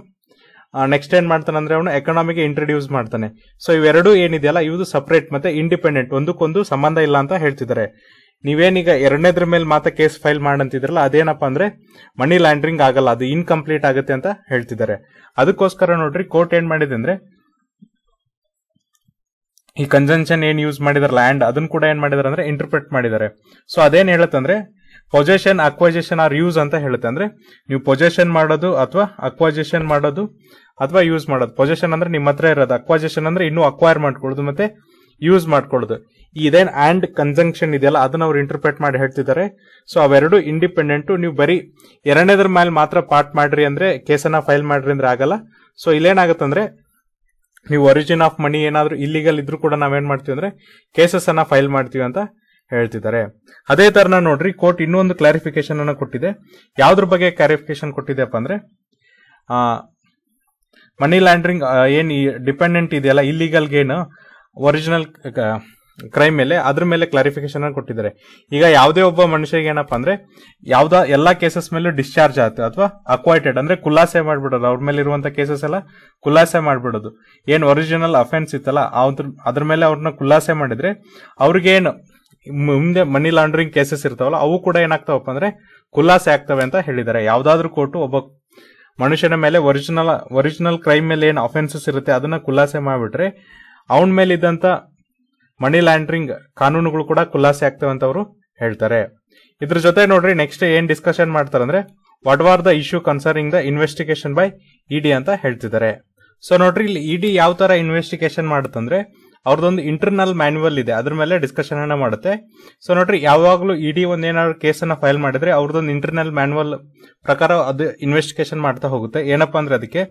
ನೆಕ್ಸ್ಟ್ ಏನ್ ಮಾಡ್ತಾನೆ ಅಂದ್ರೆ ಅವನು ಎಕನಾಮಿಗೆ ಇಂಟ್ರೊಡ್ಯೂಸ್ ಮಾಡ್ತಾನೆ ಸೊ ಇವೆರಡು ಏನಿದೆಯಲ್ಲ ಇವು ಸಪರೇಟ್ ಮತ್ತೆ ಇಂಡಿಪೆಂಡೆಂಟ್ ಒಂದಕ್ಕೊಂದು ಸಂಬಂಧ ಇಲ್ಲ ಅಂತ ಹೇಳ್ತಿದ್ದಾರೆ ನೀವೇನೀಗ ಎರಡನೇದ್ರ ಮೇಲೆ ಮಾತ್ರ ಕೇಸ್ ಫೈಲ್ ಮಾಡಂತಿದ್ರಲ್ಲ ಅದೇನಪ್ಪ ಅಂದ್ರೆ ಮನಿ ಲಾಂಡ್ರಿಂಗ್ ಆಗಲ್ಲ ಅದು ಇನ್ಕಂಪ್ಲೀಟ್ ಆಗುತ್ತೆ ಅಂತ ಹೇಳ್ತಿದ್ದಾರೆ ಅದಕ್ಕೋಸ್ಕರ ನೋಡ್ರಿ ಕೋರ್ಟ್ ಏನ್ ಮಾಡಿದೆ ಅಂದ್ರೆ ಈ ಕನ್ಜಂಕ್ಷನ್ ಏನ್ ಯೂಸ್ ಮಾಡಿದಾರೆ ಲ್ಯಾಂಡ್ ಅದನ್ನ ಕೂಡ ಏನ್ ಮಾಡಿದಾರೆ ಅಂದ್ರೆ ಇಂಟರ್ಪ್ರೆಟ್ ಮಾಡಿದ್ದಾರೆ ಸೊ ಅದೇನ್ ಹೇಳುತ್ತಂದ್ರೆ ಪೊಜೆಷನ್ ಅಕ್ವೈಜೇಷನ್ ಆರ್ ಯೂಸ್ ಅಂತ ಹೇಳುತ್ತೆ ಅಂದ್ರೆ ನೀವು ಪೊಜೆಷನ್ ಮಾಡೋದು ಅಥವಾ ಅಕ್ವೈಜೇಷನ್ ಮಾಡೋದು ಅಥವಾ ಯೂಸ್ ಮಾಡೋದು ಪೊಜೆಷನ್ ಅಂದ್ರೆ ನಿಮ್ಮ ಹತ್ರ ಇರೋದು ಅಕ್ವೈಜೇಷನ್ ಅಂದ್ರೆ ಇನ್ನು ಅಕ್ವೈರ್ ಮಾಡ್ಕೊಳ್ಳೋದು ಮತ್ತೆ ಯೂಸ್ ಮಾಡ್ಕೊಳ್ಳೋದು ಇದೇನ್ ಆ್ಯಂಡ್ ಕನ್ಸಂಕ್ಷನ್ ಇದೆಯಲ್ಲ ಅದನ್ನ ಅವ್ರು ಇಂಟರ್ಪ್ರೆಟ್ ಮಾಡಿ ಹೇಳ್ತಿದ್ದಾರೆ ಸೊ ಅವೆರಡು ಇಂಡಿಪೆಂಡೆಂಟ್ ನೀವು ಬರೀ ಎರಡನೇದ್ರ ಮೇಲೆ ಮಾತ್ರ ಪಾರ್ಟ್ ಮಾಡ್ರಿ ಅಂದ್ರೆ ಕೇಸನ್ನ ಫೈಲ್ ಮಾಡ್ರಿ ಅಂದ್ರೆ ಆಗಲ್ಲ ಸೊ ಇಲ್ಲೇನಾಗತ್ತಂದ್ರೆ ನೀವು ಒರಿಜಿನ್ ಆಫ್ ಮನಿ ಏನಾದರೂ ಇಲ್ಲಿಗಲ್ ಇದ್ರೂ ಕೂಡ ನಾವೇನ್ ಮಾಡ್ತೀವಿ ಅಂದ್ರೆ ಕೇಸಸ್ ಅನ್ನ ಫೈಲ್ ಮಾಡ್ತೀವಿ ಅಂತ ಹೇಳ್ತಿದ್ದಾರೆ ಅದೇ ತರನ ನೋಡ್ರಿ ಕೋರ್ಟ್ ಇನ್ನೊಂದು ಕ್ಲಾರಿಫಿಕೇಶನ್ ಅನ್ನು ಕೊಟ್ಟಿದೆ ಯಾವ್ದ್ರ ಬಗ್ಗೆ ಕ್ಲಾರಿಫಿಕೇಶನ್ ಕೊಟ್ಟಿದೆಪ್ಪ ಅಂದ್ರೆ ಮನಿ ಲ್ಯಾಂಡ್ರಿಂಗ್ ಏನು ಡಿಪೆಂಡೆಂಟ್ ಇದೆಯಲ್ಲ ಏನು ಒರಿಜಿನಲ್ ಕ್ರೈಮ್ ಮೇಲೆ ಅದ್ರ ಮೇಲೆ ಕ್ಲಾರಿಫಿಕೇಶನ್ ಕೊಟ್ಟಿದ್ದಾರೆ ಈಗ ಯಾವುದೇ ಒಬ್ಬ ಮನುಷ್ಯರಿಗೆ ಏನಪ್ಪಾ ಅಂದ್ರೆ ಯಾವ್ದ ಎಲ್ಲಾ ಕೇಸಸ್ ಮೇಲೆ ಡಿಸ್ಚಾರ್ಜ್ ಆಯ್ತು ಅಥವಾ ಅಕ್ವೈಟೆಡ್ ಅಂದ್ರೆ ಖುಲಾಸೆ ಮಾಡ್ಬಿಡೋದು ಅವ್ರ ಮೇಲೆ ಇರುವಂತ ಕೇಸಸ್ ಎಲ್ಲ ಖುಲಾಸೆ ಮಾಡ್ಬಿಡೋದು ಏನ್ ಒರಿಜಿನಲ್ ಅಫೆನ್ಸ್ ಇತ್ತಲ್ಲ ಅದ್ರ ಅದ್ರ ಮೇಲೆ ಅವ್ರನ್ನ ಖುಲಾಸೆ ಮಾಡಿದ್ರೆ ಅವ್ರಿಗೇನು ಮುಂದೆ ಮನಿ ಲಾಂಡ್ರಿಂಗ್ ಕೇಸಸ್ ಇರ್ತಾವಲ್ಲ ಅವು ಕೂಡ ಏನಾಗ್ತಾವಪ್ಪ ಅಂದ್ರೆ ಖುಲಾಸೆ ಆಗ್ತವೆ ಅಂತ ಹೇಳಿದ್ದಾರೆ ಯಾವ್ದಾದ್ರು ಕೋರ್ಟ್ ಒಬ್ಬ ಮನುಷ್ಯನ ಮೇಲೆ ಒರಿಜಿನಲ್ ಒರಿಜಿನಲ್ ಕ್ರೈಮ್ ಮೇಲೆ ಏನು ಅಫೆನ್ಸಸ್ ಇರುತ್ತೆ ಅದನ್ನ ಖುಲಾಸೆ ಮಾಡಿಬಿಟ್ರೆ ಅವನ ಮೇಲಿದ್ದಂಥ ಮನಿ ಲ್ಯಾಂಡ್ರಿಂಗ್ ಕಾನೂನುಗಳು ಕೂಡ ಖುಲಾಸೆ ಆಗ್ತವೆ ಅಂತ ಅವರು ಹೇಳ್ತಾರೆ ಇದ್ರ ಜೊತೆ ನೋಡ್ರಿ ನೆಕ್ಸ್ಟ್ ಏನ್ ಡಿಸ್ಕಷನ್ ಅಂದ್ರೆ what are the issue concerning the investigation by ED ಅಂತ ಹೇಳ್ತಿದ್ದಾರೆ ಸೊ ನೋಡ್ರಿ ಇಲ್ಲಿ ಇಡಿ e ಯಾವ ತರ ಇನ್ವೆಸ್ಟಿಗೇಷನ್ ಮಾಡುತ್ತಂದ್ರೆ ಅವ್ರದ್ದೊಂದು ಇಂಟರ್ನಲ್ ಮ್ಯಾನ್ಯುವಲ್ ಇದೆ ಅದ್ರ ಮೇಲೆ ಡಿಸ್ಕಷನ್ ಅನ್ನ ಮಾಡುತ್ತೆ ಸೊ ನೋಡ್ರಿ ಯಾವಾಗಲೂ ಇಡಿ e ಒಂದ್ ಏನಾದ್ರು ಅನ್ನ ಫೈಲ್ ಮಾಡಿದ್ರೆ ಅವ್ರದೊಂದು ಇಂಟರ್ನಲ್ ಮ್ಯಾನ್ಯುವಲ್ ಪ್ರಕಾರ ಅದು ಇನ್ವೆಸ್ಟಿಗೇಷನ್ ಮಾಡ್ತಾ ಹೋಗುತ್ತೆ ಏನಪ್ಪಾ ಅಂದ್ರೆ ಅದಕ್ಕೆ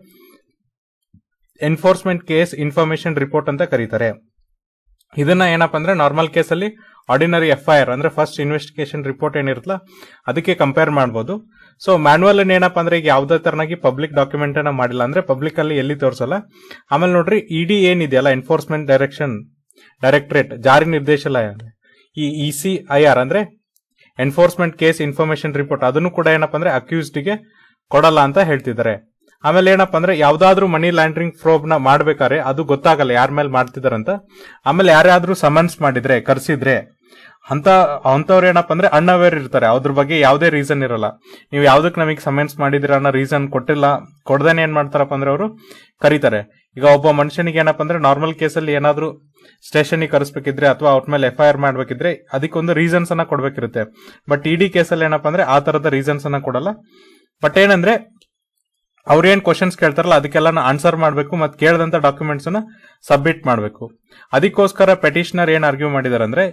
ಎನ್ಫೋರ್ಸ್ಮೆಂಟ್ ಕೇಸ್ ಇನ್ಫಾರ್ಮೇಶನ್ ರಿಪೋರ್ಟ್ ಅಂತ ಕರೀತಾರೆ ಇದನ್ನ ಏನಪ್ಪ ಅಂದ್ರೆ ನಾರ್ಮಲ್ ಕೇಸಲ್ಲಿ ಆರ್ಡಿನರಿ ಎಫ್ ಐ ಆರ್ ಅಂದ್ರೆ ಫಸ್ಟ್ ಇನ್ವೆಸ್ಟಿಗೇಷನ್ ರಿಪೋರ್ಟ್ ಏನಿರುತ್ತಲ್ಲ ಅದಕ್ಕೆ ಕಂಪೇರ್ ಮಾಡಬಹುದು ಸೊ ಮ್ಯಾನ್ಯಲ್ ಏನಪ್ಪ ಅಂದ್ರೆ ಈಗ ಯಾವುದೇ ತರನಾಗಿ ಪಬ್ಲಿಕ್ ಡಾಕ್ಯುಮೆಂಟ್ ಅನ್ನ ಮಾಡಿಲ್ಲ ಅಂದ್ರೆ ಪಬ್ಲಿಕ್ ಅಲ್ಲಿ ಎಲ್ಲಿ ತೋರಿಸಲ್ಲ ಆಮೇಲೆ ನೋಡ್ರಿ ಇಡಿ e ಏನಿದೆಯಲ್ಲ ಎನ್ಫೋರ್ಸ್ಮೆಂಟ್ ಡೈರೆಕ್ಷನ್ ಡೈರೆಕ್ಟರೇಟ್ ಜಾರಿ ನಿರ್ದೇಶಾಲಯ ಈ ಇ ಸಿ ಐ ಆರ್ ಅಂದ್ರೆ ಎನ್ಫೋರ್ಸ್ಮೆಂಟ್ ಕೇಸ್ ಇನ್ಫಾರ್ಮೇಶನ್ ರಿಪೋರ್ಟ್ ಅದನ್ನು ಕೂಡ ಏನಪ್ಪ ಅಂದ್ರೆ ಗೆ ಕೊಡಲ್ಲ ಅಂತ ಹೇಳ್ತಿದ್ದಾರೆ ಆಮೇಲೆ ಏನಪ್ಪ ಅಂದ್ರೆ ಯಾವ್ದಾದ್ರು ಮನಿ ಲ್ಯಾಂಡ್ರಿಂಗ್ ಫ್ರೋಬ್ ನ ಮಾಡ್ಬೇಕಾದ್ರೆ ಅದು ಗೊತ್ತಾಗಲ್ಲ ಯಾರ ಮೇಲೆ ಅಂತ ಆಮೇಲೆ ಯಾರ್ಯಾದ್ರೂ ಸಮನ್ಸ್ ಮಾಡಿದ್ರೆ ಕರೆಸಿದ್ರೆ ಅಂತ ಅಂತವ್ರು ಏನಪ್ಪ ಅಂದ್ರೆ ಅನ್ಅವೇರ್ ಇರ್ತಾರೆ ಅದ್ರ ಬಗ್ಗೆ ಯಾವುದೇ ರೀಸನ್ ಇರಲ್ಲ ನೀವು ಯಾವ್ದಕ್ ನಮಗೆ ಸಮನ್ಸ್ ಮಾಡಿದಿರ ಅನ್ನೋ ರೀಸನ್ ಕೊಟ್ಟಿಲ್ಲ ಕೊಡ್ದೇನೆ ಏನ್ ಮಾಡ್ತಾರಪ್ಪ ಅಂದ್ರೆ ಅವರು ಕರೀತಾರೆ ಈಗ ಒಬ್ಬ ಮನುಷ್ಯನಿಗೆ ಏನಪ್ಪ ಅಂದ್ರೆ ನಾರ್ಮಲ್ ಕೇಸಲ್ಲಿ ಏನಾದ್ರು ಸ್ಟೇಷನ್ಗೆ ಕರೆಸ್ಬೇಕಿದ್ರೆ ಅಥವಾ ಅವ್ರ ಮೇಲೆ ಎಫ್ ಐ ಆರ್ ಮಾಡ್ಬೇಕಿದ್ರೆ ಅದಕ್ಕೊಂದು ರೀಸನ್ಸ್ ಅನ್ನ ಕೊಡ್ಬೇಕಿರುತ್ತೆ ಬಟ್ ಇಡಿ e ಕೇಸಲ್ಲಿ ಏನಪ್ಪ ಅಂದ್ರೆ ಆ ತರದ ರೀಸನ್ಸ್ ಅನ್ನ ಕೊಡಲ್ಲ ಬಟ್ ಏನಂದ್ರೆ ಅವ್ರೇನ್ ಕ್ವಶನ್ಸ್ ಕೇಳ್ತಾರಲ್ಲ ಅದಕ್ಕೆಲ್ಲ ಆನ್ಸರ್ ಮಾಡಬೇಕು ಮತ್ತು ಕೇಳಿದಂಥ ಡಾಕ್ಯುಮೆಂಟ್ಸನ್ನು ಸಬ್ಮಿಟ್ ಮಾಡಬೇಕು ಅದಕ್ಕೋಸ್ಕರ ಪೆಟಿಷನರ್ ಏನು ಆರ್ಗ್ಯೂ ಮಾಡಿದಾರೆ ಅಂದರೆ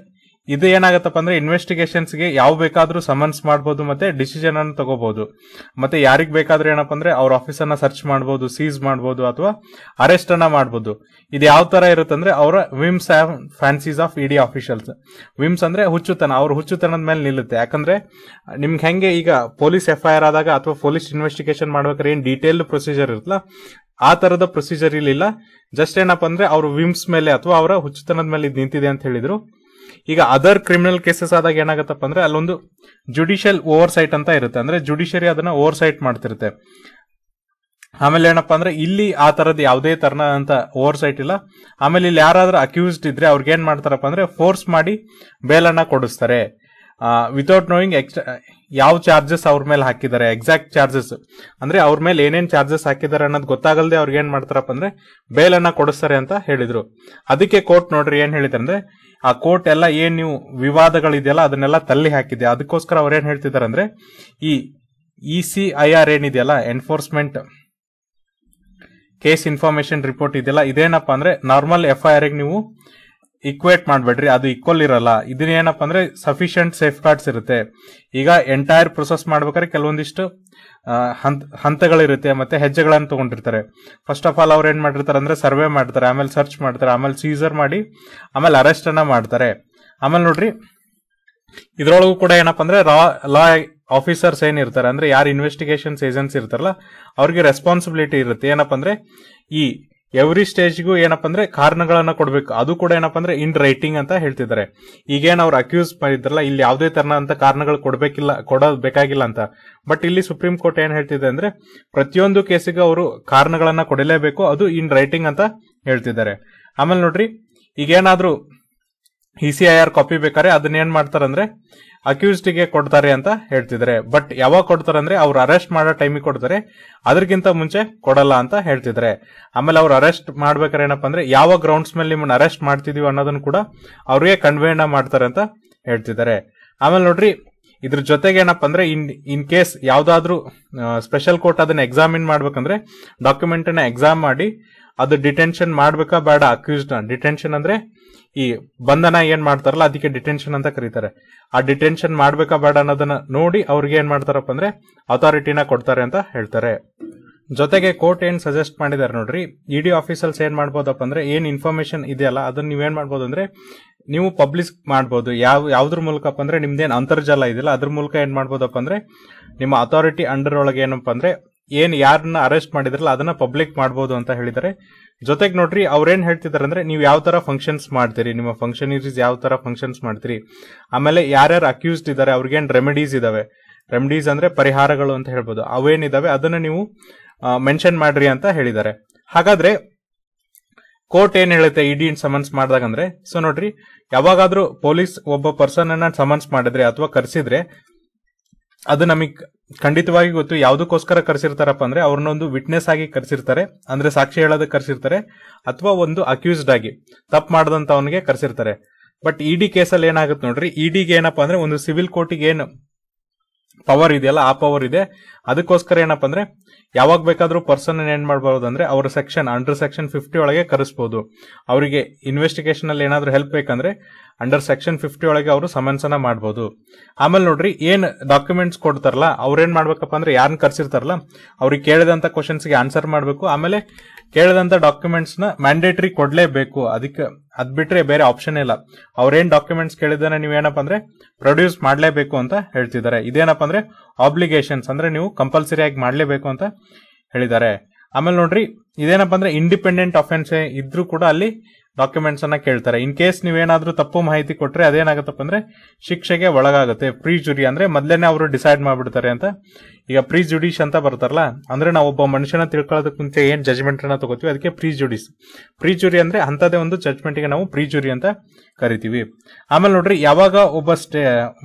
ಇದು ಏನಾಗತ್ತಪ್ಪ ಅಂದ್ರೆ ಇನ್ವೆಸ್ಟಿಗೇಷನ್ಸ್ ಗೆ ಯಾವ ಬೇಕಾದ್ರೂ ಸಮನ್ಸ್ ಮಾಡಬಹುದು ಮತ್ತೆ ಡಿಸಿಷನ್ ಅನ್ನು ತಗೋಬಹುದು ಮತ್ತೆ ಯಾರಿಗೆ ಬೇಕಾದ್ರೂ ಏನಪ್ಪ ಅಂದ್ರೆ ಅವ್ರ ಆಫೀಸ್ ಅನ್ನ ಸರ್ಚ್ ಮಾಡಬಹುದು ಸೀಸ್ ಮಾಡಬಹುದು ಅಥವಾ ಅರೆಸ್ಟ್ ಅನ್ನ ಮಾಡಬಹುದು ಇದು ಯಾವ ತರ ಇರುತ್ತಂದ್ರೆ ಅವರ whims fancies of ED officials whims ಅಂದ್ರೆ ಹುಚ್ಚುತನ ಅವ್ರ ಹುಚ್ಚುತನದ ಮೇಲೆ ನಿಲ್ಲುತ್ತೆ ಯಾಕಂದ್ರೆ ನಿಮ್ಗೆ ಹೆಂಗೆ ಈಗ ಪೊಲೀಸ್ ಎಫ್ ಐ ಆರ್ ಆದಾಗ ಅಥವಾ ಪೊಲೀಸ್ ಇನ್ವೆಸ್ಟಿಗೇಷನ್ ಮಾಡ್ಬೇಕಾದ್ರೆ ಏನ್ ಡೀಟೇಲ್ ಪ್ರೊಸೀಜರ್ ಇರುತ್ತಲ್ಲ ಆ ತರದ ಪ್ರೊಸೀಜರ್ ಇಲ್ಲಿಲ್ಲ ಜಸ್ಟ್ ಏನಪ್ಪ ಅಂದ್ರೆ ಅವ್ರ ವಿಮ್ಸ್ ಮೇಲೆ ಅಥವಾ ಅವರ ಹುಚ್ಚುತನದ ಮೇಲೆ ಇದು ನಿಂತಿದೆ ಅಂತ ಹೇಳಿದ್ರು ಈಗ ಅದರ್ ಕ್ರಿಮಿನಲ್ ಕೇಸಸ್ ಆದಾಗ ಏನಾಗತ್ತಪ್ಪ ಅಂದ್ರೆ ಅಲ್ಲೊಂದು ಜುಡಿಷಿಯಲ್ ಓವರ್ ಸೈಟ್ ಅಂತ ಇರುತ್ತೆ ಅಂದ್ರೆ ಜುಡಿಷರಿ ಅದನ್ನ ಓವರ್ ಸೈಟ್ ಮಾಡ್ತಿರುತ್ತೆ ಆಮೇಲೆ ಏನಪ್ಪಾ ಅಂದ್ರೆ ಇಲ್ಲಿ ಆ ತರದ ಯಾವುದೇ ತರನ ಅಂತ ಓವರ್ ಸೈಟ್ ಇಲ್ಲ ಆಮೇಲೆ ಇಲ್ಲಿ ಯಾರಾದ್ರೂ ಅಕ್ಯೂಸ್ಡ್ ಇದ್ರೆ ಅವ್ರಿಗೆ ಏನ್ ಮಾಡ್ತಾರಪ್ಪ ಅಂದ್ರೆ ಫೋರ್ಸ್ ಮಾಡಿ ಬೇಲನ್ನ ಕೊಡಿಸ್ತಾರೆ ವಿತೌಟ್ ನೋಯಿಂಗ್ ಎಕ್ಸ್ಟ್ರಾ ಯಾವ ಚಾರ್ಜಸ್ ಅವ್ರ ಮೇಲೆ ಹಾಕಿದ್ದಾರೆ ಎಕ್ಸಾಕ್ಟ್ ಚಾರ್ಜಸ್ ಅಂದ್ರೆ ಅವ್ರ ಮೇಲೆ ಏನೇನ್ ಚಾರ್ಜಸ್ ಹಾಕಿದ್ದಾರೆ ಅನ್ನೋದು ಗೊತ್ತಾಗಲ್ದೆ ಅವ್ರಿಗೆ ಏನ್ ಮಾಡ್ತಾರಪ್ಪ ಅಂದ್ರೆ ಬೇಲನ್ನ ಕೊಡಿಸ್ತಾರೆ ಅಂತ ಹೇಳಿದ್ರು ಅದಕ್ಕೆ ಕೋರ್ಟ್ ನೋಡ್ರಿ ಏನ್ ಹೇಳಿದ್ರೆ ಆ ಕೋರ್ಟ್ ಎಲ್ಲ ಏನ್ ನೀವು ವಿವಾದಗಳಿದೆಯಲ್ಲ ಅದನ್ನೆಲ್ಲ ತಳ್ಳಿ ಹಾಕಿದೆ ಅದಕ್ಕೋಸ್ಕರ ಅವ್ರು ಏನ್ ಹೇಳ್ತಿದ್ದಾರೆ ಅಂದ್ರೆ ಈ ಇ ಸಿ ಐ ಆರ್ ಏನಿದೆಯಲ್ಲ ಎನ್ಫೋರ್ಸ್ಮೆಂಟ್ ಕೇಸ್ ಇನ್ಫಾರ್ಮೇಶನ್ ರಿಪೋರ್ಟ್ ಇದೆಯಲ್ಲ ಇದೇನಪ್ಪ ಅಂದ್ರೆ ನಾರ್ಮಲ್ ಎಫ್ಐಆರ್ ನೀವು ಇಕ್ವೇಟ್ ಮಾಡಬೇಡ್ರಿ ಅದು ಈಕ್ವಲ್ ಇರಲ್ಲ ಇದನ್ನ ಏನಪ್ಪ ಅಂದ್ರೆ ಸಫಿಶಿಯಂಟ್ ಸೇಫ್ ಗಾರ್ಡ್ಸ್ ಇರುತ್ತೆ ಈಗ ಎಂಟೈರ್ ಪ್ರೊಸೆಸ್ ಮಾಡ್ಬೇಕಾದ್ರೆ ಕೆಲವೊಂದಿಷ್ಟು ಹಂತ ಹಂತಗಳಿರುತ್ತೆ ಮತ್ತೆ ಹೆಜ್ಜೆಗಳನ್ನು ತಗೊಂಡಿರ್ತಾರೆ ಫಸ್ಟ್ ಆಫ್ ಆಲ್ ಅವ್ರು ಏನ್ ಮಾಡಿರ್ತಾರೆ ಅಂದ್ರೆ ಸರ್ವೆ ಮಾಡ್ತಾರೆ ಆಮೇಲೆ ಸರ್ಚ್ ಮಾಡ್ತಾರೆ ಆಮೇಲೆ ಸೀಸರ್ ಮಾಡಿ ಆಮೇಲೆ ಅರೆಸ್ಟ್ ಅನ್ನ ಮಾಡ್ತಾರೆ ಆಮೇಲೆ ನೋಡ್ರಿ ಇದ್ರೊಳಗು ಕೂಡ ಏನಪ್ಪ ಅಂದ್ರೆ ಲಾ ಲಾ ಆಫೀಸರ್ಸ್ ಇರ್ತಾರೆ ಅಂದ್ರೆ ಯಾರು ಇನ್ವೆಸ್ಟಿಗೇಷನ್ಸ್ ಏಜೆನ್ಸಿ ಇರ್ತಾರಲ್ಲ ಅವ್ರಿಗೆ ರೆಸ್ಪಾನ್ಸಿಬಿಲಿಟಿ ಇರುತ್ತೆ ಏನಪ್ಪ ಅಂದ್ರೆ ಈ ಎವ್ರಿ ಸ್ಟೇಜ್ಗೂ ಏನಪ್ಪ ಅಂದ್ರೆ ಕಾರಣಗಳನ್ನ ಕೊಡ್ಬೇಕು ಅದು ಕೂಡ ಏನಪ್ಪ ಅಂದ್ರೆ ಇನ್ ರೈಟಿಂಗ್ ಅಂತ ಹೇಳ್ತಿದ್ದಾರೆ ಈಗೇನ್ ಅವ್ರು ಅಕ್ಯೂಸ್ ಮಾಡಿದ್ರಲ್ಲ ಇಲ್ಲಿ ಯಾವುದೇ ಅಂತ ಕಾರಣಗಳು ಕೊಡಬೇಕಿಲ್ಲ ಕೊಡಬೇಕಾಗಿಲ್ಲ ಅಂತ ಬಟ್ ಇಲ್ಲಿ ಸುಪ್ರೀಂ ಕೋರ್ಟ್ ಏನ್ ಹೇಳ್ತಿದೆ ಅಂದ್ರೆ ಪ್ರತಿಯೊಂದು ಕೇಸಿಗೂ ಅವರು ಕಾರಣಗಳನ್ನ ಕೊಡಲೇಬೇಕು ಅದು ಇನ್ ರೈಟಿಂಗ್ ಅಂತ ಹೇಳ್ತಿದ್ದಾರೆ ಆಮೇಲೆ ನೋಡ್ರಿ ಈಗೇನಾದ್ರೂ E C I R copy ಬೇಕಾದ್ರೆ ಅದನ್ನ ಏನ್ ಮಾಡ್ತಾರಂದ್ರೆ ಅಕ್ಯೂಸ್ಟಿಗೆ ಕೊಡ್ತಾರೆ ಅಂತ ಹೇಳ್ತಿದ್ರೆ ಬಟ್ ಯಾವಾಗ ಕೊಡ್ತಾರಂದ್ರೆ ಅವ್ರು ಅರೆಸ್ಟ್ ಮಾಡೋ ಟೈಮಿಗೆ ಕೊಡ್ತಾರೆ ಅದಕ್ಕಿಂತ ಮುಂಚೆ ಕೊಡಲ್ಲ ಅಂತ ಹೇಳ್ತಿದ್ರೆ ಆಮೇಲೆ ಅವ್ರು ಅರೆಸ್ಟ್ ಮಾಡ್ಬೇಕಾದ್ರೆ ಏನಪ್ಪಾ ಅಂದ್ರೆ ಯಾವ ಗ್ರೌಂಡ್ಸ್ ಮೇಲೆ ನಿಮ್ಮನ್ನ ಅರೆಸ್ಟ್ ಮಾಡ್ತಿದೀವಿ ಅನ್ನೋದನ್ನು ಕೂಡ ಅವ್ರಿಗೆ ಕನ್ವೇನ ಮಾಡ್ತಾರೆ ಅಂತ ಹೇಳ್ತಿದ್ದಾರೆ ಆಮೇಲೆ ನೋಡ್ರಿ ಇದ್ರ ಜೊತೆಗೆ ಏನಪ್ಪ ಅಂದ್ರೆ ಇನ್ ಇನ್ ಕೇಸ್ ಯಾವ್ದಾದ್ರು ಸ್ಪೆಷಲ್ ಕೋರ್ಟ್ ಅದನ್ನ ಎಕ್ಸಾಮಿನ್ ಮಾಡ್ಬೇಕಂದ್ರೆ ಡಾಕ್ಯುಮೆಂಟ್ ಅನ್ನ ಎಕ್ಸಾಮ್ ಮಾಡಿ ಅದು ಡಿಟೆನ್ಷನ್ ಮಾಡ್ಬೇಕಾ ಬೇಡ ಅಕ್ಯೂಸ್ಡ್ ಡಿಟೆನ್ಷನ್ ಅಂದ್ರೆ ಈ ಬಂಧನ ಏನ್ ಮಾಡ್ತಾರಲ್ಲ ಅದಕ್ಕೆ ಡಿಟೆನ್ಷನ್ ಅಂತ ಕರೀತಾರೆ ಆ ಡಿಟೆನ್ಷನ್ ಮಾಡ್ಬೇಕಾ ಬೇಡ ಅನ್ನೋದನ್ನ ನೋಡಿ ಅವ್ರಿಗೆ ಏನ್ ಮಾಡ್ತಾರಪ್ಪ ಅಂದ್ರೆ ಅಥಾರಿಟಿನ ಕೊಡ್ತಾರೆ ಅಂತ ಹೇಳ್ತಾರೆ ಜೊತೆಗೆ ಕೋರ್ಟ್ ಏನ್ ಸಜೆಸ್ಟ್ ಮಾಡಿದಾರೆ ನೋಡ್ರಿ ಇಡಿ e ಆಫೀಸಲ್ಸ್ ಏನ್ ಮಾಡ್ಬೋದಪ್ಪ ಅಂದ್ರೆ ಏನ್ ಇನ್ಫಾರ್ಮೇಶನ್ ಇದೆಯಲ್ಲ ಅದನ್ನ ನೀವೇನ್ ಮಾಡ್ಬೋದು ಅಂದ್ರೆ ನೀವು ಪಬ್ಲಿಸ್ ಮಾಡ್ಬೋದು ಯಾವ ಯಾವ್ದ್ರ ಮೂಲಕಪ್ಪ ಅಂದ್ರೆ ನಿಮ್ದೇನ್ ಅಂತರ್ಜಾಲ ಇದೆಯಲ್ಲ ಅದ್ರ ಮೂಲಕ ಏನ್ ಮಾಡ್ಬೋದಪ್ಪ ಅಂದ್ರೆ ನಿಮ್ಮ ಅಥಾರಿಟಿ ಅಂಡರ್ ಒಳಗೆ ಏನಪ್ಪ ಅಂದ್ರೆ ಏನ್ ಯಾರನ್ನ ಅರೆಸ್ಟ್ ಮಾಡಿದ್ರಲ್ಲ ಅದನ್ನ ಪಬ್ಲಿಕ್ ಮಾಡಬಹುದು ಅಂತ ಹೇಳಿದ್ದಾರೆ ಜೊತೆಗೆ ನೋಡ್ರಿ ಅವ್ರೇನ್ ಹೇಳ್ತಿದಾರೆ ಅಂದ್ರೆ ನೀವು ಯಾವ ತರ ಫಂಕ್ಷನ್ಸ್ ಮಾಡ್ತೀರಿ ನಿಮ್ಮ ಇರೀಸ್ ಯಾವ ತರ ಫಂಕ್ಷನ್ಸ್ ಮಾಡ್ತೀರಿ ಆಮೇಲೆ ಯಾರ್ಯಾರು ಅಕ್ಯೂಸ್ಡ್ ಇದ್ದಾರೆ ಅವ್ರಿಗೇನ್ ರೆಮಿಡೀಸ್ ಇದಾವೆ ರೆಮಿಡೀಸ್ ಅಂದ್ರೆ ಪರಿಹಾರಗಳು ಅಂತ ಹೇಳ್ಬೋದು ಅವೇನಿದಾವೆ ಅದನ್ನ ನೀವು ಮೆನ್ಷನ್ ಮಾಡ್ರಿ ಅಂತ ಹೇಳಿದ್ದಾರೆ ಹಾಗಾದ್ರೆ ಕೋರ್ಟ್ ಏನ್ ಹೇಳುತ್ತೆ ಇಡಿ e ಸಮನ್ಸ್ ಮಾಡಿದಾಗ ಅಂದ್ರೆ ಸೊ ನೋಡ್ರಿ ಯಾವಾಗಾದ್ರೂ ಪೊಲೀಸ್ ಒಬ್ಬ ಪರ್ಸನ್ ಅನ್ನ ಸಮನ್ಸ್ ಮಾಡಿದ್ರೆ ಅಥವಾ ಕರೆಸಿದ್ರೆ ಅದು ನಮಗ್ ಖಂಡಿತವಾಗಿ ಗೊತ್ತು ಯಾವುದಕ್ಕೋಸ್ಕರ ಕರೆಸಿರ್ತಾರಪ್ಪ ಅಂದ್ರೆ ಅವ್ರನ್ನೊಂದು ವಿಟ್ನೆಸ್ ಆಗಿ ಕರೆಸಿರ್ತಾರೆ ಅಂದ್ರೆ ಸಾಕ್ಷಿ ಹೇಳೋದಕ್ಕೆ ಕರೆಸಿರ್ತಾರೆ ಅಥವಾ ಒಂದು ಅಕ್ಯೂಸ್ಡ್ ಆಗಿ ತಪ್ಪು ಮಾಡದಂತ ಅವನಿಗೆ ಕರೆಸಿರ್ತಾರೆ ಬಟ್ ಇಡಿ e ಕೇಸಲ್ಲಿ ಏನಾಗುತ್ತೆ ನೋಡ್ರಿ ಇಡಿಗೆ e ಏನಪ್ಪಾ ಅಂದ್ರೆ ಒಂದು ಸಿವಿಲ್ ಕೋರ್ಟಿಗೆ ಏನು ಪವರ್ ಇದೆಯಲ್ಲ ಆ ಪವರ್ ಇದೆ ಅದಕ್ಕೋಸ್ಕರ ಏನಪ್ಪ ಅಂದ್ರೆ ಯಾವಾಗ ಬೇಕಾದ್ರೂ ಪರ್ಸನ್ ಏನ್ ಮಾಡಬಹುದು ಅಂದ್ರೆ ಅವ್ರ ಸೆಕ್ಷನ್ ಅಂಡರ್ ಸೆಕ್ಷನ್ ಫಿಫ್ಟಿ ಒಳಗೆ ಕರೆಸ್ಬಹುದು ಅವರಿಗೆ ಇನ್ವೆಸ್ಟಿಗೇಷನ್ ಅಲ್ಲಿ ಏನಾದ್ರೂ ಹೆಲ್ಪ್ ಬೇಕಂದ್ರೆ ಅಂಡರ್ ಸೆಕ್ಷನ್ ಫಿಫ್ಟಿ ಒಳಗೆ ಅವರು ಸಮನ್ಸ್ ಮಾಡಬಹುದು ಆಮೇಲೆ ನೋಡ್ರಿ ಏನ್ ಡಾಕ್ಯುಮೆಂಟ್ಸ್ ಕೊಡ್ತಾರಲ್ಲ ಅವ್ರೇನ್ ಮಾಡ್ಬೇಕಪ್ಪ ಅಂದ್ರೆ ಯಾರನ್ನ ಕರ್ಸಿರ್ತಾರಲ್ಲ ಅವ್ರಿಗೆ ಕೇಳಿದಂತ ಕ್ವಶನ್ಸ್ ಗೆ ಆನ್ಸರ್ ಮಾಡಬೇಕು ಆಮೇಲೆ ಕೇಳಿದಂತ ಡಾಕ್ಯುಮೆಂಟ್ಸ್ ನ ಮ್ಯಾಂಡೇಟರಿ ಕೊಡ್ಲೇಬೇಕು ಅದಕ್ಕೆ ಅದ್ ಬಿಟ್ರೆ ಬೇರೆ ಆಪ್ಷನ್ ಇಲ್ಲ ಅವ್ರೇನ್ ಡಾಕ್ಯುಮೆಂಟ್ಸ್ ಕೇಳಿದ್ರೆ ನೀವೇನಪ್ಪ ಅಂದ್ರೆ ಪ್ರೊಡ್ಯೂಸ್ ಮಾಡಲೇಬೇಕು ಅಂತ ಹೇಳ್ತಿದ್ದಾರೆ ಇದೇನಪ್ಪ ಅಂದ್ರೆ ಆಬ್ಲಿಗೇಷನ್ಸ್ ಅಂದ್ರೆ ನೀವು ಕಂಪಲ್ಸರಿ ಆಗಿ ಮಾಡಲೇಬೇಕು ಅಂತ ಹೇಳಿದ್ದಾರೆ ಆಮೇಲೆ ನೋಡ್ರಿ ಇದೇನಪ್ಪ ಅಂದ್ರೆ ಇಂಡಿಪೆಂಡೆಂಟ್ ಅಫೆನ್ಸ್ ಇದ್ರೂ ಕೂಡ ಅಲ್ಲಿ ಡಾಕ್ಯುಮೆಂಟ್ಸ್ ಅನ್ನ ಕೇಳ್ತಾರೆ ಇನ್ ಕೇಸ್ ನೀವೇನಾದ್ರೂ ತಪ್ಪು ಮಾಹಿತಿ ಕೊಟ್ಟರೆ ಅದೇನಾಗತ್ತಪ್ಪ ಅಂದ್ರೆ ಶಿಕ್ಷೆಗೆ ಒಳಗಾಗುತ್ತೆ ಪ್ರೀ ಜುರಿ ಅಂದ್ರೆ ಮೊದ್ಲೇನೆ ಅವರು ಡಿಸೈಡ್ ಮಾಡ್ಬಿಡ್ತಾರೆ ಅಂತ ಈಗ ಪ್ರೀ ಜುಡಿಸ್ ಅಂತ ಬರ್ತಾರಲ್ಲ ಅಂದ್ರೆ ನಾವು ಒಬ್ಬ ಮನುಷ್ಯನ ತಿಳ್ಕೊಳ್ಳೋದಕ್ಕೆ ಮುಂಚೆ ಏನ್ ಜಜ್ಮೆಂಟ್ ಅನ್ನ ತಗೋತೀವಿ ಅದಕ್ಕೆ ಪ್ರೀ ಜುಡಿಸ್ ಪ್ರೀ ಜುರಿ ಅಂದ್ರೆ ಅಂತದೇ ಒಂದು ಜಜ್ಮೆಂಟ್ ಗೆ ನಾವು ಪ್ರೀ ಜುರಿ ಅಂತ ಕರಿತೀವಿ ಆಮೇಲೆ ನೋಡ್ರಿ ಯಾವಾಗ ಒಬ್ಬ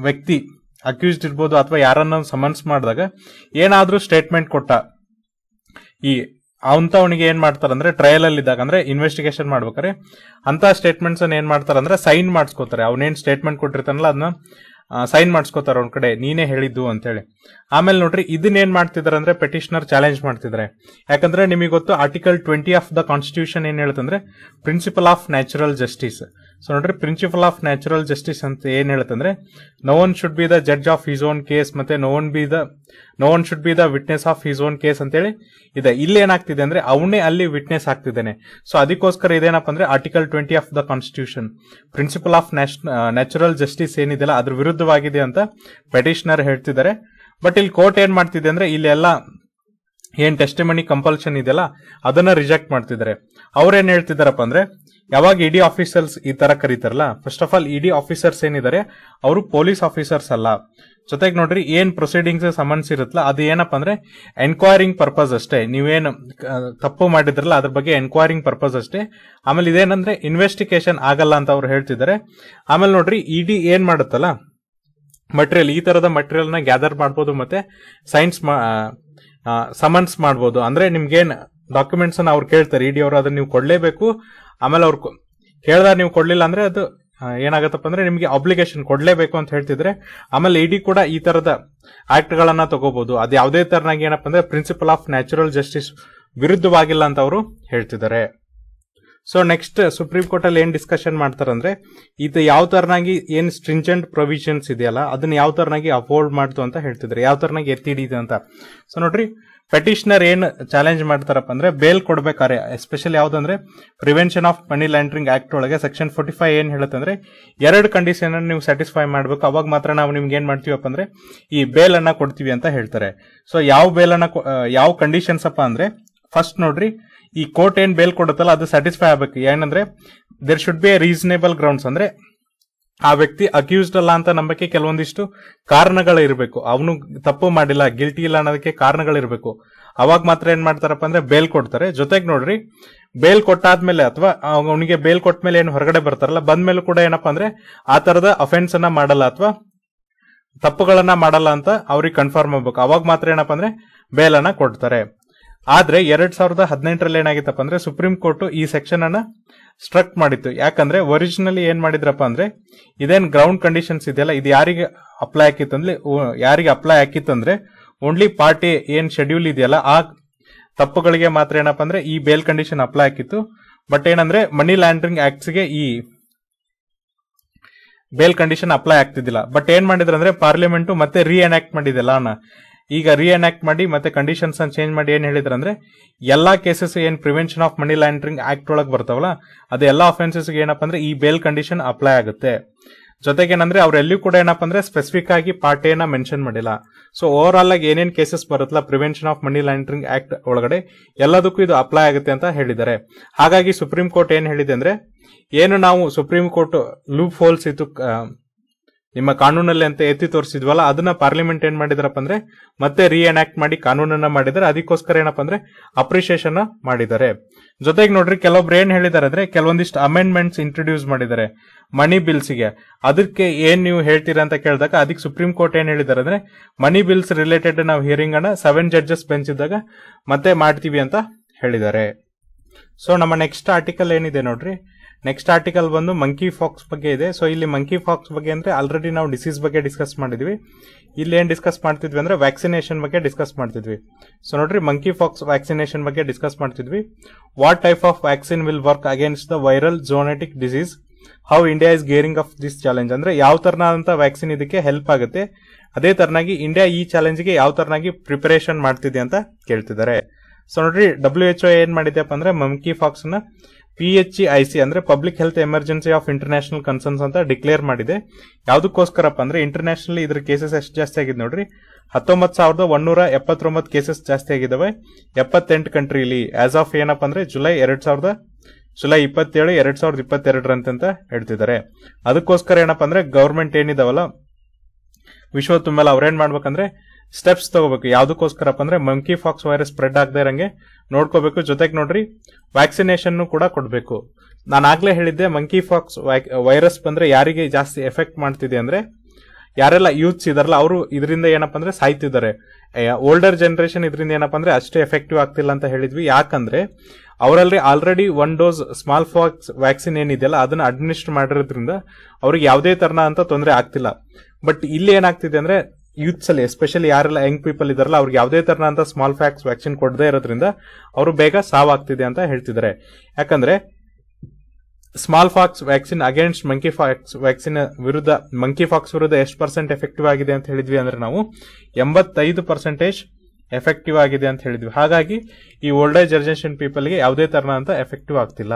ವ್ಯಕ್ತಿ ಅಕ್ಯೂಸ್ಡ್ ಇರ್ಬೋದು ಅಥವಾ ಯಾರನ್ನ ಸಮನ್ಸ್ ಮಾಡಿದಾಗ ಏನಾದ್ರೂ ಸ್ಟೇಟ್ಮೆಂಟ್ ಕೊಟ್ಟ ಈ ಅವನಿಗೆ ಏನ್ ಮಾಡ್ತಾರಂದ್ರೆ ಟ್ರಯಲ್ ಅಲ್ಲಿ ಇದ್ದಾಗ ಅಂದ್ರೆ ಇನ್ವೆಸ್ಟಿಗೇಷನ್ ಮಾಡ್ಬೇಕಾರೆ ಅಂತ ಸ್ಟೇಟ್ಮೆಂಟ್ಸ್ ಅನ್ನ ಏನ್ ಮಾಡ್ತಾರಂದ್ರೆ ಸೈನ್ ಮಾಡಿಸ್ಕೋತಾರೆ ಅವನೇನ್ ಸ್ಟೇಟ್ಮೆಂಟ್ ಕೊಟ್ಟಿರ್ತಾನಲ್ಲ ಅದನ್ನ ಸೈನ್ ಮಾಡಿಸ್ಕೋತಾರೆ ಅವ್ನ ಕಡೆ ನೀನೇ ಹೇಳಿದ್ದು ಅಂತ ಹೇಳಿ ಆಮೇಲೆ ನೋಡ್ರಿ ಇದನ್ನೇನ್ ಮಾಡ್ತಿದಾರೆ ಅಂದ್ರೆ ಪೆಟಿಷನರ್ ಚಾಲೆಂಜ್ ಮಾಡ್ತಿದ್ದಾರೆ ಯಾಕಂದ್ರೆ ನಿಮಗೆ ಗೊತ್ತು article twenty of the constitution ಏನ್ ಹೇಳ್ತಂದ್ರೆ principle of natural justice so ನೋಡ್ರಿ ಪ್ರಿನ್ಸಿಪಲ್ ಆಫ್ ನ್ಯಾಚುರಲ್ ಜಸ್ಟಿಸ್ ಅಂತ ಏನ್ ಹೇಳುತ್ತಂದ್ರೆ no one should be the judge of his own case ಮತ್ತೆ no one be the no one should be the witness of his own case ಅಂತೇಳಿ ಇದೆ ಇಲ್ಲಿ ಏನಾಗ್ತಿದೆ ಅಂದ್ರೆ ಅವನೇ ಅಲ್ಲಿ ವಿಟ್ನೆಸ್ ಆಗ್ತಿದ್ದಾನೆ ಸೊ ಅದಕ್ಕೋಸ್ಕರ ಇದೇನಪ್ಪ ಅಂದ್ರೆ article twenty of the constitution principle of natural justice ಏನಿದೆಲ್ಲ ಅದ್ರ ವಿರುದ್ಧವಾಗಿದೆ ಅಂತ ಪೆಟಿಷನರ್ ಹೇಳ್ತಿದ್ದಾರೆ ಬಟ್ ಇಲ್ಲಿ ಕೋರ್ಟ್ ಏನ್ ಮಾಡ್ತಿದೆ ಅಂದ್ರೆ ಇಲ್ಲೆಲ್ಲ ಏನ್ ಟೆಸ್ಟಿಮನಿ ಕಂಪಲ್ಷನ್ ಇದೆಯಲ್ಲ ಅದನ್ನ ರಿಜೆಕ್ಟ್ ಮಾಡ್ತಿದ್ದಾರೆ ಅವ್ರೇನ್ ಹೇಳ್ತಿದಾರಪ್ಪ ಅಂದ್ರೆ ಯಾವಾಗ ಇಡಿ e ಆಫೀಸರ್ಸ್ ಈ ತರ ಕರೀತಾರಲ್ಲ first of all ED officers ಏನಿದ್ದಾರೆ ಅವರು ಪೊಲೀಸ್ ಆಫೀಸರ್ಸ್ ಅಲ್ಲ ಜೊತೆಗೆ ನೋಡ್ರಿ ಏನ್ ಪ್ರೊಸೀಡಿಂಗ್ಸ್ ಸಮನ್ಸ್ ಇರುತ್ತಲ್ಲ ಅದು ಏನಪ್ಪ ಅಂದ್ರೆ ಎನ್ಕ್ವೈರಿಂಗ್ ಪರ್ಪಸ್ ಅಷ್ಟೇ ನೀವೇನು ತಪ್ಪು ಮಾಡಿದ್ರಲ್ಲ ಅದ್ರ ಬಗ್ಗೆ ಎನ್ಕ್ವೈರಿಂಗ್ ಪರ್ಪಸ್ ಅಷ್ಟೇ ಆಮೇಲೆ ಇದೇನಂದ್ರೆ ಇನ್ವೆಸ್ಟಿಗೇಷನ್ ಆಗಲ್ಲ ಅಂತ ಅವ್ರು ಹೇಳ್ತಿದ್ದಾರೆ ಆಮೇಲೆ ನೋಡ್ರಿ ಇಡಿ e ಏನ್ ಮಾಡುತ್ತಲ್ಲ ಮಟೀರಿಯಲ್ ಈ ತರದ ಮಟೀರಿಯಲ್ ನ ಗ್ಯಾದರ್ ಮಾಡ್ಬೋದು ಮತ್ತೆ ಸೈನ್ಸ್ ಸಮನ್ಸ್ ಮಾಡ್ಬೋದು ಅಂದ್ರೆ ನಿಮ್ಗೇನು ಡಾಕ್ಯುಮೆಂಟ್ಸ್ ಅನ್ನ ಅವ್ರು ಕೇಳ್ತಾರೆ ಇಡಿ ಅವರು ಅದನ್ನ ನೀವು ಕೊಡ್ಲೇಬೇಕು ಆಮೇಲೆ ಅವ್ರು ಕೇಳ್ದಾಗ ನೀವು ಕೊಡ್ಲಿಲ್ಲ ಅಂದ್ರೆ ಅದು ಏನಾಗತ್ತಪ್ಪ ಅಂದ್ರೆ ನಿಮಗೆ ಅಬ್ಲಿಕೇಶನ್ ಕೊಡ್ಲೇಬೇಕು ಅಂತ ಹೇಳ್ತಿದ್ರೆ ಆಮೇಲೆ ಇಡಿ ಕೂಡ ಈ ತರದ ಆಕ್ಟ್ ಗಳನ್ನ ತಗೋಬಹುದು ಅದು ಯಾವುದೇ ತರನಾಗಿ ಏನಪ್ಪ ಅಂದ್ರೆ ಪ್ರಿನ್ಸಿಪಲ್ ಆಫ್ ನ್ಯಾಚುರಲ್ ಜಸ್ಟಿಸ್ ವಿರುದ್ಧವಾಗಿಲ್ಲ ಅಂತ ಅವರು ಹೇಳ್ತಿದ್ದಾರೆ ಸೊ ನೆಕ್ಸ್ಟ್ ಸುಪ್ರೀಂ ಕೋರ್ಟ್ ಅಲ್ಲಿ ಏನ್ ಡಿಸ್ಕಷನ್ ಮಾಡ್ತಾರಂದ್ರೆ ಇದು ಯಾವ ತರನಾಗಿ ಏನ್ ಸ್ಟ್ರಿಂಜೆಂಟ್ ಪ್ರೊವಿಷನ್ಸ್ ಇದೆಯಲ್ಲ ಅದನ್ನ ಯಾವ ತರನಾಗಿ ಅಫೋರ್ಡ್ ಮಾಡ್ತು ಅಂತ ಹೇಳ್ತಿದ್ರೆ ಯಾವ ತರನಾಗಿ ಎತ್ತಿಡಿದೆ ಅಂತ ಸೊ ನೋಡ್ರಿ ಪೆಟಿಷನರ್ ಏನ್ ಚಾಲೆಂಜ್ ಮಾಡ್ತಾರಪ್ಪ ಅಂದ್ರೆ ಬೇಲ್ ಕೊಡ್ಬೇಕಾರೆ ಎಸ್ಪೆಷಲಿ ಯಾವ್ದಂದ್ರೆ prevention of money laundering act ಒಳಗೆ ಸೆಕ್ಷನ್ ಫೋರ್ಟಿ ಫೈವ್ ಏನ್ ಅಂದ್ರೆ ಎರಡು ಕಂಡೀಷನ್ ನೀವು ಸ್ಯಾಟಿಸ್ಫೈ ಮಾಡ್ಬೇಕು ಅವಾಗ ಮಾತ್ರ ನಾವು ನಿಮ್ಗೆ ಏನ್ ಮಾಡ್ತೀವಪ್ಪ ಅಂದ್ರೆ ಈ ಬೇಲ್ ಅನ್ನ ಕೊಡ್ತೀವಿ ಅಂತ ಹೇಳ್ತಾರೆ ಸೊ ಯಾವ ಬೇಲ್ ಅನ್ನ ಯಾವ ಕಂಡೀಷನ್ಸ್ ಅಪ್ಪ ಅಂದ್ರೆ ಫಸ್ಟ್ ನೋಡ್ರಿ ಈ ಕೋರ್ಟ್ ಏನ್ ಬೇಲ್ ಕೊಡುತ್ತಲ್ಲ ಅದು ಸ್ಯಾಟಿಸ್ಫೈ ಆಗ್ಬೇಕು ಏನಂದ್ರೆ there should be a reasonable grounds ಅಂದ್ರೆ ಆ ವ್ಯಕ್ತಿ ಅಕ್ಯೂಸ್ಡ್ ಅಲ್ಲ ಅಂತ ನಂಬಕ್ಕೆ ಕೆಲವೊಂದಿಷ್ಟು ಕಾರಣಗಳಿರಬೇಕು ಅವನು ತಪ್ಪು ಮಾಡಿಲ್ಲ ಗಿಲ್ಟಿ ಇಲ್ಲ ಅನ್ನೋದಕ್ಕೆ ಕಾರಣಗಳಿರಬೇಕು ಅವಾಗ ಮಾತ್ರ ಏನ್ ಮಾಡ್ತಾರಪ್ಪ ಅಂದ್ರೆ ಬೇಲ್ ಕೊಡ್ತಾರೆ ಜೊತೆಗೆ ನೋಡ್ರಿ ಬೇಲ್ ಕೊಟ್ಟಾದ್ಮೇಲೆ ಅಥವಾ ಅವನಿಗೆ ಬೇಲ್ ಕೊಟ್ಟ ಮೇಲೆ ಏನು ಹೊರಗಡೆ ಬರ್ತಾರಲ್ಲ ಮೇಲೆ ಕೂಡ ಏನಪ್ಪಾ ಅಂದ್ರೆ ಆ ತರದ ಅಫೆನ್ಸ್ ಅನ್ನ ಮಾಡಲ್ಲ ಅಥವಾ ತಪ್ಪುಗಳನ್ನ ಮಾಡಲ್ಲ ಅಂತ ಅವ್ರಿಗೆ ಕನ್ಫರ್ಮ್ ಆಗ್ಬೇಕು ಅವಾಗ ಮಾತ್ರ ಏನಪ್ಪಾ ಅಂದ್ರೆ ಅನ್ನ ಕೊಡ್ತಾರೆ ಆದ್ರೆ ಎರಡ್ ಸಾವಿರದ ಹದಿನೆಂಟರಲ್ಲಿ ಏನಾಗಿತ್ತಪ್ಪ ಅಂದ್ರೆ ಸುಪ್ರೀಂ ಕೋರ್ಟ್ ಈ ಸೆಕ್ಷನ್ ಅನ್ನ ಸ್ಟ್ರಕ್ ಮಾಡಿತ್ತು ಯಾಕಂದ್ರೆ ಒರಿಜಿನಲಿ ಏನ್ ಮಾಡಿದ್ರಪ್ಪ ಅಂದ್ರೆ ಇದೇನ್ ಗ್ರೌಂಡ್ ಕಂಡೀಷನ್ಸ್ ಇದೆಯಲ್ಲ ಇದು ಯಾರಿಗೆ ಅಪ್ಲೈ ಆಕಿತ್ತು ಅಂದ್ರೆ ಯಾರಿಗೆ ಅಪ್ಲೈ ಆಕಿತ್ತು ಅಂದ್ರೆ ಓನ್ಲಿ ಪಾರ್ಟಿ ಏನ್ ಶೆಡ್ಯೂಲ್ ಇದೆಯಲ್ಲ ಆ ತಪ್ಪುಗಳಿಗೆ ಮಾತ್ರ ಏನಪ್ಪ ಅಂದ್ರೆ ಈ ಬೇಲ್ ಕಂಡೀಷನ್ ಅಪ್ಲೈ ಹಾಕಿತ್ತು ಬಟ್ ಏನಂದ್ರೆ ಮನಿ ಲ್ಯಾಂಡ್ರಿಂಗ್ ಆಕ್ಟ್ಸ್ಗೆ ಈ ಬೇಲ್ ಕಂಡೀಷನ್ ಅಪ್ಲೈ ಆಗ್ತಿದ್ದಿಲ್ಲ ಬಟ್ ಏನ್ ಮಾಡಿದ್ರಂದ್ರೆ ಅಂದ್ರೆ ಪಾರ್ಲಿಮೆಂಟ್ ಮತ್ತೆ ರಿಎನಾಕ್ಟ್ ಮಾಡಿದೆ ಲಾನ ಈಗ ರಿಎನಾಕ್ಟ್ ಮಾಡಿ ಮತ್ತೆ ಕಂಡೀಷನ್ಸ್ ಚೇಂಜ್ ಮಾಡಿ ಏನ್ ಅಂದ್ರೆ ಎಲ್ಲಾ ಕೇಸಸ್ ಏನ್ prevention of money laundering act ಒಳಗೆ ಬರ್ತಾವಲ್ಲ ಅದು ಎಲ್ಲಾ ಅಫೆನ್ಸಸ್ ಏನಪ್ಪ ಅಂದ್ರೆ ಈ ಬೇಲ್ ಕಂಡೀಷನ್ ಅಪ್ಲೈ ಆಗುತ್ತೆ ಜೊತೆಗೆ ಏನಂದ್ರೆ ಅವ್ರೆಲ್ಲೂ ಕೂಡ ಏನಪ್ಪ ಅಂದ್ರೆ ಸ್ಪೆಸಿಫಿಕ್ ಆಗಿ ಪಾರ್ಟಿ ಮೆನ್ಷನ್ ಮಾಡಿಲ್ಲ ಸೊ ಓವರ್ ಆಲ್ ಆಗಿ ಏನೇನ್ ಕೇಸಸ್ ಬರುತ್ತಲ್ಲ prevention of money laundering act ಒಳಗಡೆ ಎಲ್ಲದಕ್ಕೂ ಇದು ಅಪ್ಲೈ ಆಗುತ್ತೆ ಅಂತ ಹೇಳಿದ್ದಾರೆ ಹಾಗಾಗಿ ಸುಪ್ರೀಂ ಕೋರ್ಟ್ ಏನ್ ಹೇಳಿದೆ ಅಂದ್ರೆ ಏನು ನಾವು ಸುಪ್ರೀಂ ಕೋರ್ಟ್ ಲೂಪ್ ಹೋಲ್ಸ್ ಇತ್ತು ನಿಮ್ಮ ಕಾನೂನಲ್ಲಿ ಅಂತ ಎತ್ತಿ ತೋರಿಸಿದ್ವಲ್ಲ ಅದನ್ನ ಪಾರ್ಲಿಮೆಂಟ್ ಏನ್ ಮಾಡಿದಾರಪ್ಪ ಅಂದ್ರೆ ಮತ್ತೆ ರಿ ಎನಾಕ್ಟ್ ಮಾಡಿ ಕಾನೂನನ್ನ ಮಾಡಿದಾರೆ ಅದಕ್ಕೋಸ್ಕರ ಏನಪ್ಪ ಅಂದ್ರೆ ಅಪ್ರಿಷಿಯೇಷನ್ ಮಾಡಿದ್ದಾರೆ ಜೊತೆಗೆ ನೋಡ್ರಿ ಕೆಲವೊಬ್ರು ಏನ್ ಹೇಳಿದ್ದಾರೆ ಅಂದ್ರೆ ಕೆಲವೊಂದಿಷ್ಟು ಅಮೆಂಡ್ಮೆಂಟ್ಸ್ ಇಂಟ್ರೊಡ್ಯೂಸ್ ಮಾಡಿದ್ದಾರೆ ಮನಿ ಬಿಲ್ಸ್ ಗೆ ಅದಕ್ಕೆ ಏನ್ ನೀವು ಹೇಳ್ತೀರಾ ಅಂತ ಕೇಳಿದಾಗ ಅದಕ್ಕೆ ಸುಪ್ರೀಂ ಕೋರ್ಟ್ ಏನ್ ಹೇಳಿದಾರೆ ಅಂದ್ರೆ ಮನಿ ಬಿಲ್ಸ್ ರಿಲೇಟೆಡ್ ನಾವು ಹಿಯರಿಂಗ್ ಅನ್ನ ಸೆವೆನ್ ಜಡ್ಜಸ್ ಬೆಂಚ್ ಇದ್ದಾಗ ಮತ್ತೆ ಮಾಡ್ತೀವಿ ಅಂತ ಹೇಳಿದ್ದಾರೆ ಸೊ ನಮ್ಮ ನೆಕ್ಸ್ಟ್ ಆರ್ಟಿಕಲ್ ಏನಿದೆ ನೋಡ್ರಿ ನೆಕ್ಸ್ಟ್ ಆರ್ಟಿಕಲ್ ಬಂದು ಮಂಕಿ ಫಾಕ್ಸ್ ಬಗ್ಗೆ ಇದೆ ಸೊ ಇಲ್ಲಿ ಮಂಕಿ ಫಾಕ್ಸ್ ಬಗ್ಗೆ ಅಂದ್ರೆ ಆಲ್ರೆಡಿ ನಾವು ಡಿಸೀಸ್ ಬಗ್ಗೆ ಡಿಸ್ಕಸ್ ಮಾಡಿದ್ವಿ ಇಲ್ಲಿ ಏನ್ ಡಿಸ್ಕಸ್ ಮಾಡ್ತಿದ್ವಿ ಅಂದ್ರೆ ವ್ಯಾಕ್ಸಿನೇಷನ್ ಬಗ್ಗೆ ಡಿಸ್ಕಸ್ ಮಾಡ್ತಿದ್ವಿ ಸೊ ನೋಡ್ರಿ ಮಂಕಿ ಫಾಕ್ಸ್ ವ್ಯಾಕ್ಸಿನೇಷನ್ ಬಗ್ಗೆ ಡಿಸ್ಕಸ್ ಮಾಡ್ತಿದ್ವಿ what type of vaccine will work against the viral zoonotic disease how India is gearing of this challenge ಅಂದ್ರೆ ಯಾವ ತರನಾದಂತ ವ್ಯಾಕ್ಸಿನ್ ಇದಕ್ಕೆ ಹೆಲ್ಪ್ ಆಗುತ್ತೆ ಅದೇ ತರನಾಗಿ ಇಂಡಿಯಾ ಈ ಚಾಲೆಂಜ್ ಗೆ ಯಾವ ತರನಾಗಿ ಪ್ರಿಪರೇಷನ್ ಮಾಡ್ತಿದೆ ಅಂತ ಕೇಳ್ತಿದ್ದಾರೆ ಸೊ ನೋಡ್ರಿ ಡಬ್ಲ್ಯೂ ಎಚ್ ಒ ಏನು ಮಾಡಿದ್ಯಪ್ಪ ಅಂದ್ರೆ ಮಂಕಿ ನ P H E I C ಅಂದ್ರೆ public health emergency of international concerns ಅಂತ ಡಿಕ್ಲೇರ್ ಮಾಡಿದೆ ಯಾವ್ದಕ್ಕೋಸ್ಕರಪ್ಪ ಅಂದ್ರೆ ಇಂಟರ್ನ್ಯಾಷನಲ್ ಇದ್ರ ಕೇಸಸ್ ಎಷ್ಟು ಜಾಸ್ತಿ ಆಗಿದೆ ನೋಡ್ರಿ ಹತ್ತೊಂಬತ್ತು ಸಾವಿರದ ಒನ್ನೂರ ಎಪ್ಪತ್ತೊಂಬತ್ತು ಕೇಸಸ್ ಜಾಸ್ತಿ ಆಗಿದಾವೆ ಎಪ್ಪತ್ತೆಂಟು ಕಂಟ್ರಿಲಿ ಆಸ್ ಆಫ್ ಏನಪ್ಪ ಅಂದ್ರೆ ಜುಲೈ ಎರಡ್ ಸಾವಿರದ ಜುಲೈ ಇಪ್ಪತ್ತೇಳು ಎರಡು ಸಾವಿರದ ಅಂತ ಹೇಳ್ತಿದ್ದಾರೆ ಅದಕ್ಕೋಸ್ಕರ ಏನಪ್ಪ ಅಂದ್ರೆ ಗವರ್ಮೆಂಟ್ ಏನಿದಾವಲ್ಲ ವಿಶ್ವ ತುಂಬೆಲ್ಲ ಅವ್ರೇನ್ ಮಾಡ್ಬೇಕಂದ್ರೆ ಸ್ಟೆಪ್ಸ್ ತಗೋಬೇಕು ಯಾವುದಕ್ಕೋಸ್ಕರಪ್ಪ ಅಂದ್ರೆ ಮಂಕಿ ಫಾಕ್ಸ್ ವೈರಸ್ ಸ್ಪ್ರೆಡ್ ಆಗದೇ ಇರಂಗೆ ನೋಡ್ಕೋಬೇಕು ಜೊತೆಗೆ ನೋಡ್ರಿ ವ್ಯಾಕ್ಸಿನೇಷನ್ನು ಕೂಡ ಕೊಡಬೇಕು ನಾನು ಆಗಲೇ ಹೇಳಿದ್ದೆ ಮಂಕಿ ಫಾಕ್ಸ್ ವೈರಸ್ ಬಂದ್ರೆ ಯಾರಿಗೆ ಜಾಸ್ತಿ ಎಫೆಕ್ಟ್ ಮಾಡ್ತಿದೆ ಅಂದ್ರೆ ಯಾರೆಲ್ಲ ಯೂತ್ಸ್ ಇದಾರಲ್ಲ ಅವರು ಇದರಿಂದ ಏನಪ್ಪ ಅಂದ್ರೆ ಸಾಯ್ತಿದ್ದಾರೆ ಓಲ್ಡರ್ ಜನರೇಷನ್ ಇದರಿಂದ ಏನಪ್ಪ ಅಂದ್ರೆ ಅಷ್ಟೇ ಎಫೆಕ್ಟಿವ್ ಆಗ್ತಿಲ್ಲ ಅಂತ ಹೇಳಿದ್ವಿ ಯಾಕಂದ್ರೆ ಅವರಲ್ಲಿ already one dose smallpox vaccine ಏನಿದೆಯಲ್ಲ ಅದನ್ನ ಅಡ್ಮಿನಿಸ್ಟ್ರ್ ಮಾಡಿರೋದ್ರಿಂದ ಅವ್ರಿಗೆ ಯಾವುದೇ ಥರನ ಅಂತ ತೊಂದರೆ ಆಗ್ತಿಲ್ಲ ಬಟ್ ಇಲ್ಲಿ ಏನಾಗ್ತಿದೆ ಅಂದ್ರೆ ಯೂತ್ಸ್ ಅಲ್ಲಿ ಎಸ್ಪೆಷಲಿ ಯಾರೆಲ್ಲ ಯಂಗ್ ಪೀಪಲ್ ಇದಾರಲ್ಲ ಅವ್ರಿಗೆ ಯಾವುದೇ ತರನಾದ ಸ್ಮಾಲ್ ಫ್ಯಾಕ್ಸ್ ವ್ಯಾಕ್ಸಿನ್ ಕೊಡದೇ ಇರೋದ್ರಿಂದ ಅವರು ಬೇಗ ಸಾವಾಗ್ತಿದೆ ಅಂತ ಹೇಳ್ತಿದ್ದಾರೆ ಯಾಕಂದ್ರೆ smallpox vaccine against monkeypox vaccine ವಿರುದ್ಧ ಮಂಕಿ ಫಾಕ್ಸ್ ವಿರುದ್ಧ ಎಷ್ಟು ಪರ್ಸೆಂಟ್ ಎಫೆಕ್ಟಿವ್ ಆಗಿದೆ ಅಂತ ಹೇಳಿದ್ವಿ ಅಂದ್ರೆ ನಾವು ಎಂಬತ್ತೈದು ಪರ್ಸೆಂಟೇಜ್ ಎಫೆಕ್ಟಿವ್ ಆಗಿದೆ ಅಂತ ಹೇಳಿದ್ವಿ ಹಾಗಾಗಿ ಈ ಓಲ್ಡ್ ಏಜ್ ಪೀಪಲ್ ಪೀಪಲ್ಗೆ ಯಾವುದೇ ಅಂತ ಎಫೆಕ್ಟಿವ್ ಆಗ್ತಿಲ್ಲ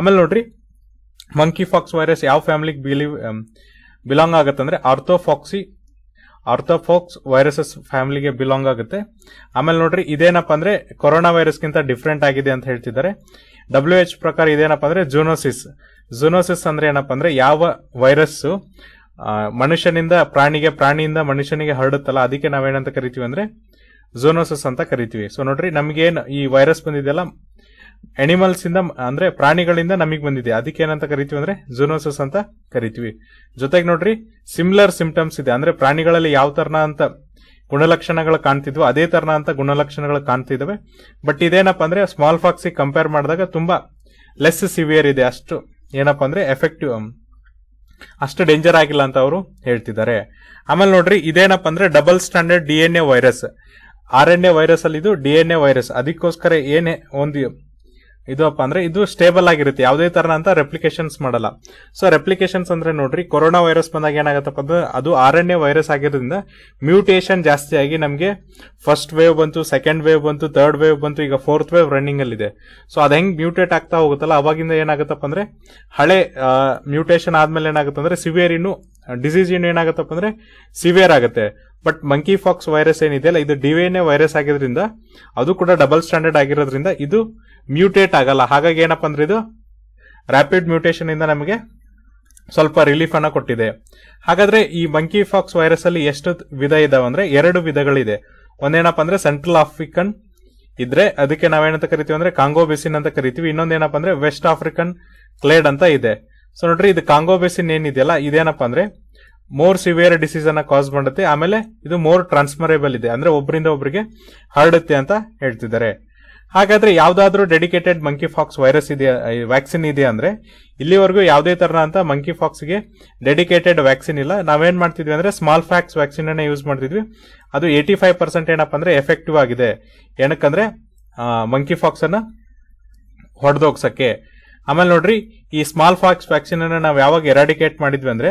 ಆಮೇಲೆ ನೋಡ್ರಿ ಮಂಕಿ ಫಾಕ್ಸ್ ವೈರಸ್ ಯಾವ ಫ್ಯಾಮಿಲಿಗೆ ಬಿಲೀವ್ ಬಿಲಾಂಗ್ ಆಗುತ್ತೆ ಅಂದ್ರೆ ಆರ್ಥೋಫಾಕ್ಸಿ ಆರ್ಥೋಫೋಕ್ಸ್ ವೈರಸಸ್ ಫ್ಯಾಮಿಲಿಗೆ ಬಿಲಾಂಗ್ ಆಗುತ್ತೆ ಆಮೇಲೆ ನೋಡ್ರಿ ಇದೇನಪ್ಪ ಅಂದ್ರೆ ಕೊರೋನಾ ವೈರಸ್ಗಿಂತ ಡಿಫ್ರೆಂಟ್ ಆಗಿದೆ ಅಂತ ಹೇಳ್ತಿದ್ದಾರೆ ಡಬ್ಲ್ಯೂ ಎಚ್ ಪ್ರಕಾರ ಇದೇನಪ್ಪ ಅಂದ್ರೆ ಜೂನೋಸಿಸ್ ಜೂನೋಸಿಸ್ ಅಂದ್ರೆ ಏನಪ್ಪ ಅಂದ್ರೆ ಯಾವ ವೈರಸ್ ಮನುಷ್ಯನಿಂದ ಪ್ರಾಣಿಗೆ ಪ್ರಾಣಿಯಿಂದ ಮನುಷ್ಯನಿಗೆ ಹರಡುತ್ತಲ್ಲ ಅದಕ್ಕೆ ನಾವೇನಂತ ಕರಿತೀವಿ ಅಂದ್ರೆ ಝೋನೋಸಸ್ ಅಂತ ಕರಿತೀವಿ ಸೊ ನೋಡ್ರಿ ನಮ್ಗೇನು ಈ ವೈರಸ್ ಬಂದಿದೆಯಲ್ಲ ಅನಿಮಲ್ಸ್ ಇಂದ ಅಂದ್ರೆ ಪ್ರಾಣಿಗಳಿಂದ ನಮಗೆ ಬಂದಿದೆ ಅದಕ್ಕೆ ಏನಂತ ಕರಿತೀವಿ ಅಂದ್ರೆ ಜುನೋಸಸ್ ಅಂತ ಕರಿತೀವಿ ಜೊತೆಗೆ ನೋಡ್ರಿ ಸಿಮಿಲರ್ ಸಿಂಪ್ಟಮ್ಸ್ ಇದೆ ಅಂದ್ರೆ ಪ್ರಾಣಿಗಳಲ್ಲಿ ಯಾವ ತರನ ಅಂತ ಗುಣಲಕ್ಷಣಗಳು ಕಾಣ್ತಿದ್ವು ಅದೇ ತರನ ಅಂತ ಗುಣಲಕ್ಷಣಗಳು ಕಾಣ್ತಿದ್ದಾವೆ ಬಟ್ ಇದೇನಪ್ಪ ಅಂದ್ರೆ ಸ್ಮಾಲ್ ಫಾಕ್ಸ್ ಕಂಪೇರ್ ಮಾಡಿದಾಗ ತುಂಬಾ ಲೆಸ್ ಸಿವಿಯರ್ ಇದೆ ಅಷ್ಟು ಏನಪ್ಪಾ ಅಂದ್ರೆ ಎಫೆಕ್ಟಿವ್ ಅಷ್ಟು ಡೇಂಜರ್ ಆಗಿಲ್ಲ ಅಂತ ಅವರು ಹೇಳ್ತಿದ್ದಾರೆ ಆಮೇಲೆ ನೋಡ್ರಿ ಇದೇನಪ್ಪ ಅಂದ್ರೆ double standard D N A virus R N A virus ಅಲ್ಲಿ ಇದು ಡಿ ಎನ್ ಎ ವೈರಸ್ ಅದಕ್ಕೋಸ್ಕರ ಏನೇ ಒಂದು ಅಪ್ಪ ಅಂದ್ರೆ ಇದು ಸ್ಟೇಬಲ್ ಆಗಿರುತ್ತೆ ಯಾವುದೇ ಅಂತ ರೆಪ್ಲಿಕೇಶನ್ಸ್ ಮಾಡಲ್ಲ ಸೊ ರೆಪ್ಲಿಕೇಶನ್ಸ್ ಅಂದ್ರೆ ನೋಡ್ರಿ ಕೊರೋನಾ ವೈರಸ್ ಬಂದಾಗ ಏನಾಗತ್ತಪ್ಪ ಅಂದ್ರೆ ಅದು ಆರ್ ಎನ್ ಎ ವೈರಸ್ ಆಗಿರೋದ್ರಿಂದ ಮ್ಯೂಟೇಷನ್ ಜಾಸ್ತಿ ಆಗಿ ನಮಗೆ ಫಸ್ಟ್ ವೇವ್ ಬಂತು ಸೆಕೆಂಡ್ ವೇವ್ ಬಂತು ಥರ್ಡ್ ವೇವ್ ಬಂತು ಈಗ ಫೋರ್ತ್ ವೇವ್ ರನ್ನಿಂಗ್ ಅಲ್ಲಿ ಇದೆ ಸೊ ಅದು ಹೆಂಗ್ ಮ್ಯೂಟೇಟ್ ಆಗ್ತಾ ಹೋಗುತ್ತಲ್ಲ ಅವಾಗಿಂದ ಏನಾಗತ್ತಪ್ಪ ಅಂದ್ರೆ ಹಳೆ ಮ್ಯೂಟೇಷನ್ ಆದ್ಮೇಲೆ ಏನಾಗುತ್ತೆ ಅಂದ್ರೆ ಸಿವಿಯರ್ ಇನ್ನು ಡಿಸೀಸ್ ಇನ್ನು ಏನಾಗತ್ತಪ್ಪ ಅಂದ್ರೆ ಸಿವಿಯರ್ ಆಗುತ್ತೆ ಬಟ್ ಮಂಕಿ ಫಾಕ್ಸ್ ವೈರಸ್ ಏನಿದೆಯಲ್ಲ ಇದು ಎ ವೈರಸ್ ಆಗಿರೋದ್ರಿಂದ ಅದು ಕೂಡ ಡಬಲ್ ಸ್ಟ್ಯಾಂಡರ್ಡ್ ಆಗಿರೋದ್ರಿಂದ ಇದು ಮ್ಯೂಟೇಟ್ ಆಗಲ್ಲ ಹಾಗಾಗಿ ಏನಪ್ಪ ಅಂದ್ರೆ ಇದು ರ್ಯಾಪಿಡ್ ಮ್ಯೂಟೇಷನ್ ಇಂದ ನಮಗೆ ಸ್ವಲ್ಪ ರಿಲೀಫ್ ಅನ್ನ ಕೊಟ್ಟಿದೆ ಹಾಗಾದ್ರೆ ಈ ಮಂಕಿ ಫಾಕ್ಸ್ ವೈರಸ್ ಅಲ್ಲಿ ಎಷ್ಟು ವಿಧ ಇದಾವೆ ಅಂದ್ರೆ ಎರಡು ವಿಧಗಳಿದೆ ಒಂದೇನಪ್ಪ ಅಂದ್ರೆ ಸೆಂಟ್ರಲ್ ಆಫ್ರಿಕನ್ ಇದ್ರೆ ಅದಕ್ಕೆ ನಾವೇನಂತ ಕರಿತೀವಿ ಅಂದ್ರೆ ಕಾಂಗೋ ಬೇಸಿನ್ ಅಂತ ಕರಿತೀವಿ ಇನ್ನೊಂದೇನಪ್ಪ ಅಂದ್ರೆ ವೆಸ್ಟ್ ಆಫ್ರಿಕನ್ ಕ್ಲೇಡ್ ಅಂತ ಇದೆ ಸೊ ನೋಡ್ರಿ ಇದು ಕಾಂಗೋ ಬೇಸಿನ್ ಏನಿದೆಯಲ್ಲ ಇದೇನಪ್ಪ ಅಂದ್ರೆ ಮೋರ್ ಸಿವಿಯರ್ ಡಿಸೀಸ್ ಅನ್ನ ಕಾಸ್ ಮಾಡುತ್ತೆ ಆಮೇಲೆ ಇದು ಮೋರ್ ಟ್ರಾನ್ಸ್ಮರೇಬಲ್ ಇದೆ ಅಂದ್ರೆ ಒಬ್ಬರಿಂದ ಒಬ್ಬರಿಗೆ ಹರಡುತ್ತೆ ಅಂತ ಹೇಳ್ತಿದ್ದಾರೆ ಹಾಗಾದ್ರೆ ಯಾವ್ದಾದ್ರು ಡೆಡಿಕೇಟೆಡ್ ಮಂಕಿ ಫಾಕ್ಸ್ ವೈರಸ್ ಇದೆ ವ್ಯಾಕ್ಸಿನ್ ಇದೆ ಅಂದ್ರೆ ಇಲ್ಲಿವರೆಗೂ ಯಾವುದೇ ಅಂತ ಮಂಕಿ ಗೆ ಡೆಡಿಕೇಟೆಡ್ ವ್ಯಾಕ್ಸಿನ್ ಇಲ್ಲ ನಾವೇನ್ ಮಾಡ್ತಿದ್ವಿ ಅಂದ್ರೆ ಸ್ಮಾಲ್ ಫ್ಯಾಕ್ಸ್ ವ್ಯಾಕ್ಸಿನ್ ಅನ್ನ ಯೂಸ್ ಮಾಡ್ತಿದ್ವಿ ಅದು ಏಯ್ಟಿ ಫೈವ್ ಪರ್ಸೆಂಟ್ ಏನಪ್ಪ ಅಂದ್ರೆ ಎಫೆಕ್ಟಿವ್ ಆಗಿದೆ ಏನಕ್ಕಂದ್ರೆ ಮಂಕಿ ಫಾಕ್ಸ್ ಅನ್ನ ಹೊಡೆದೋಗ್ಸಕ್ಕೆ ಆಮೇಲೆ ನೋಡ್ರಿ ಈ ಸ್ಮಾಲ್ ಫಾಕ್ಸ್ ವ್ಯಾಕ್ಸಿನ್ ಅನ್ನ ನಾವು ಯಾವಾಗ ಎರಾಡಿಕೇಟ್ ಮಾಡಿದ್ವಿ ಅಂದ್ರೆ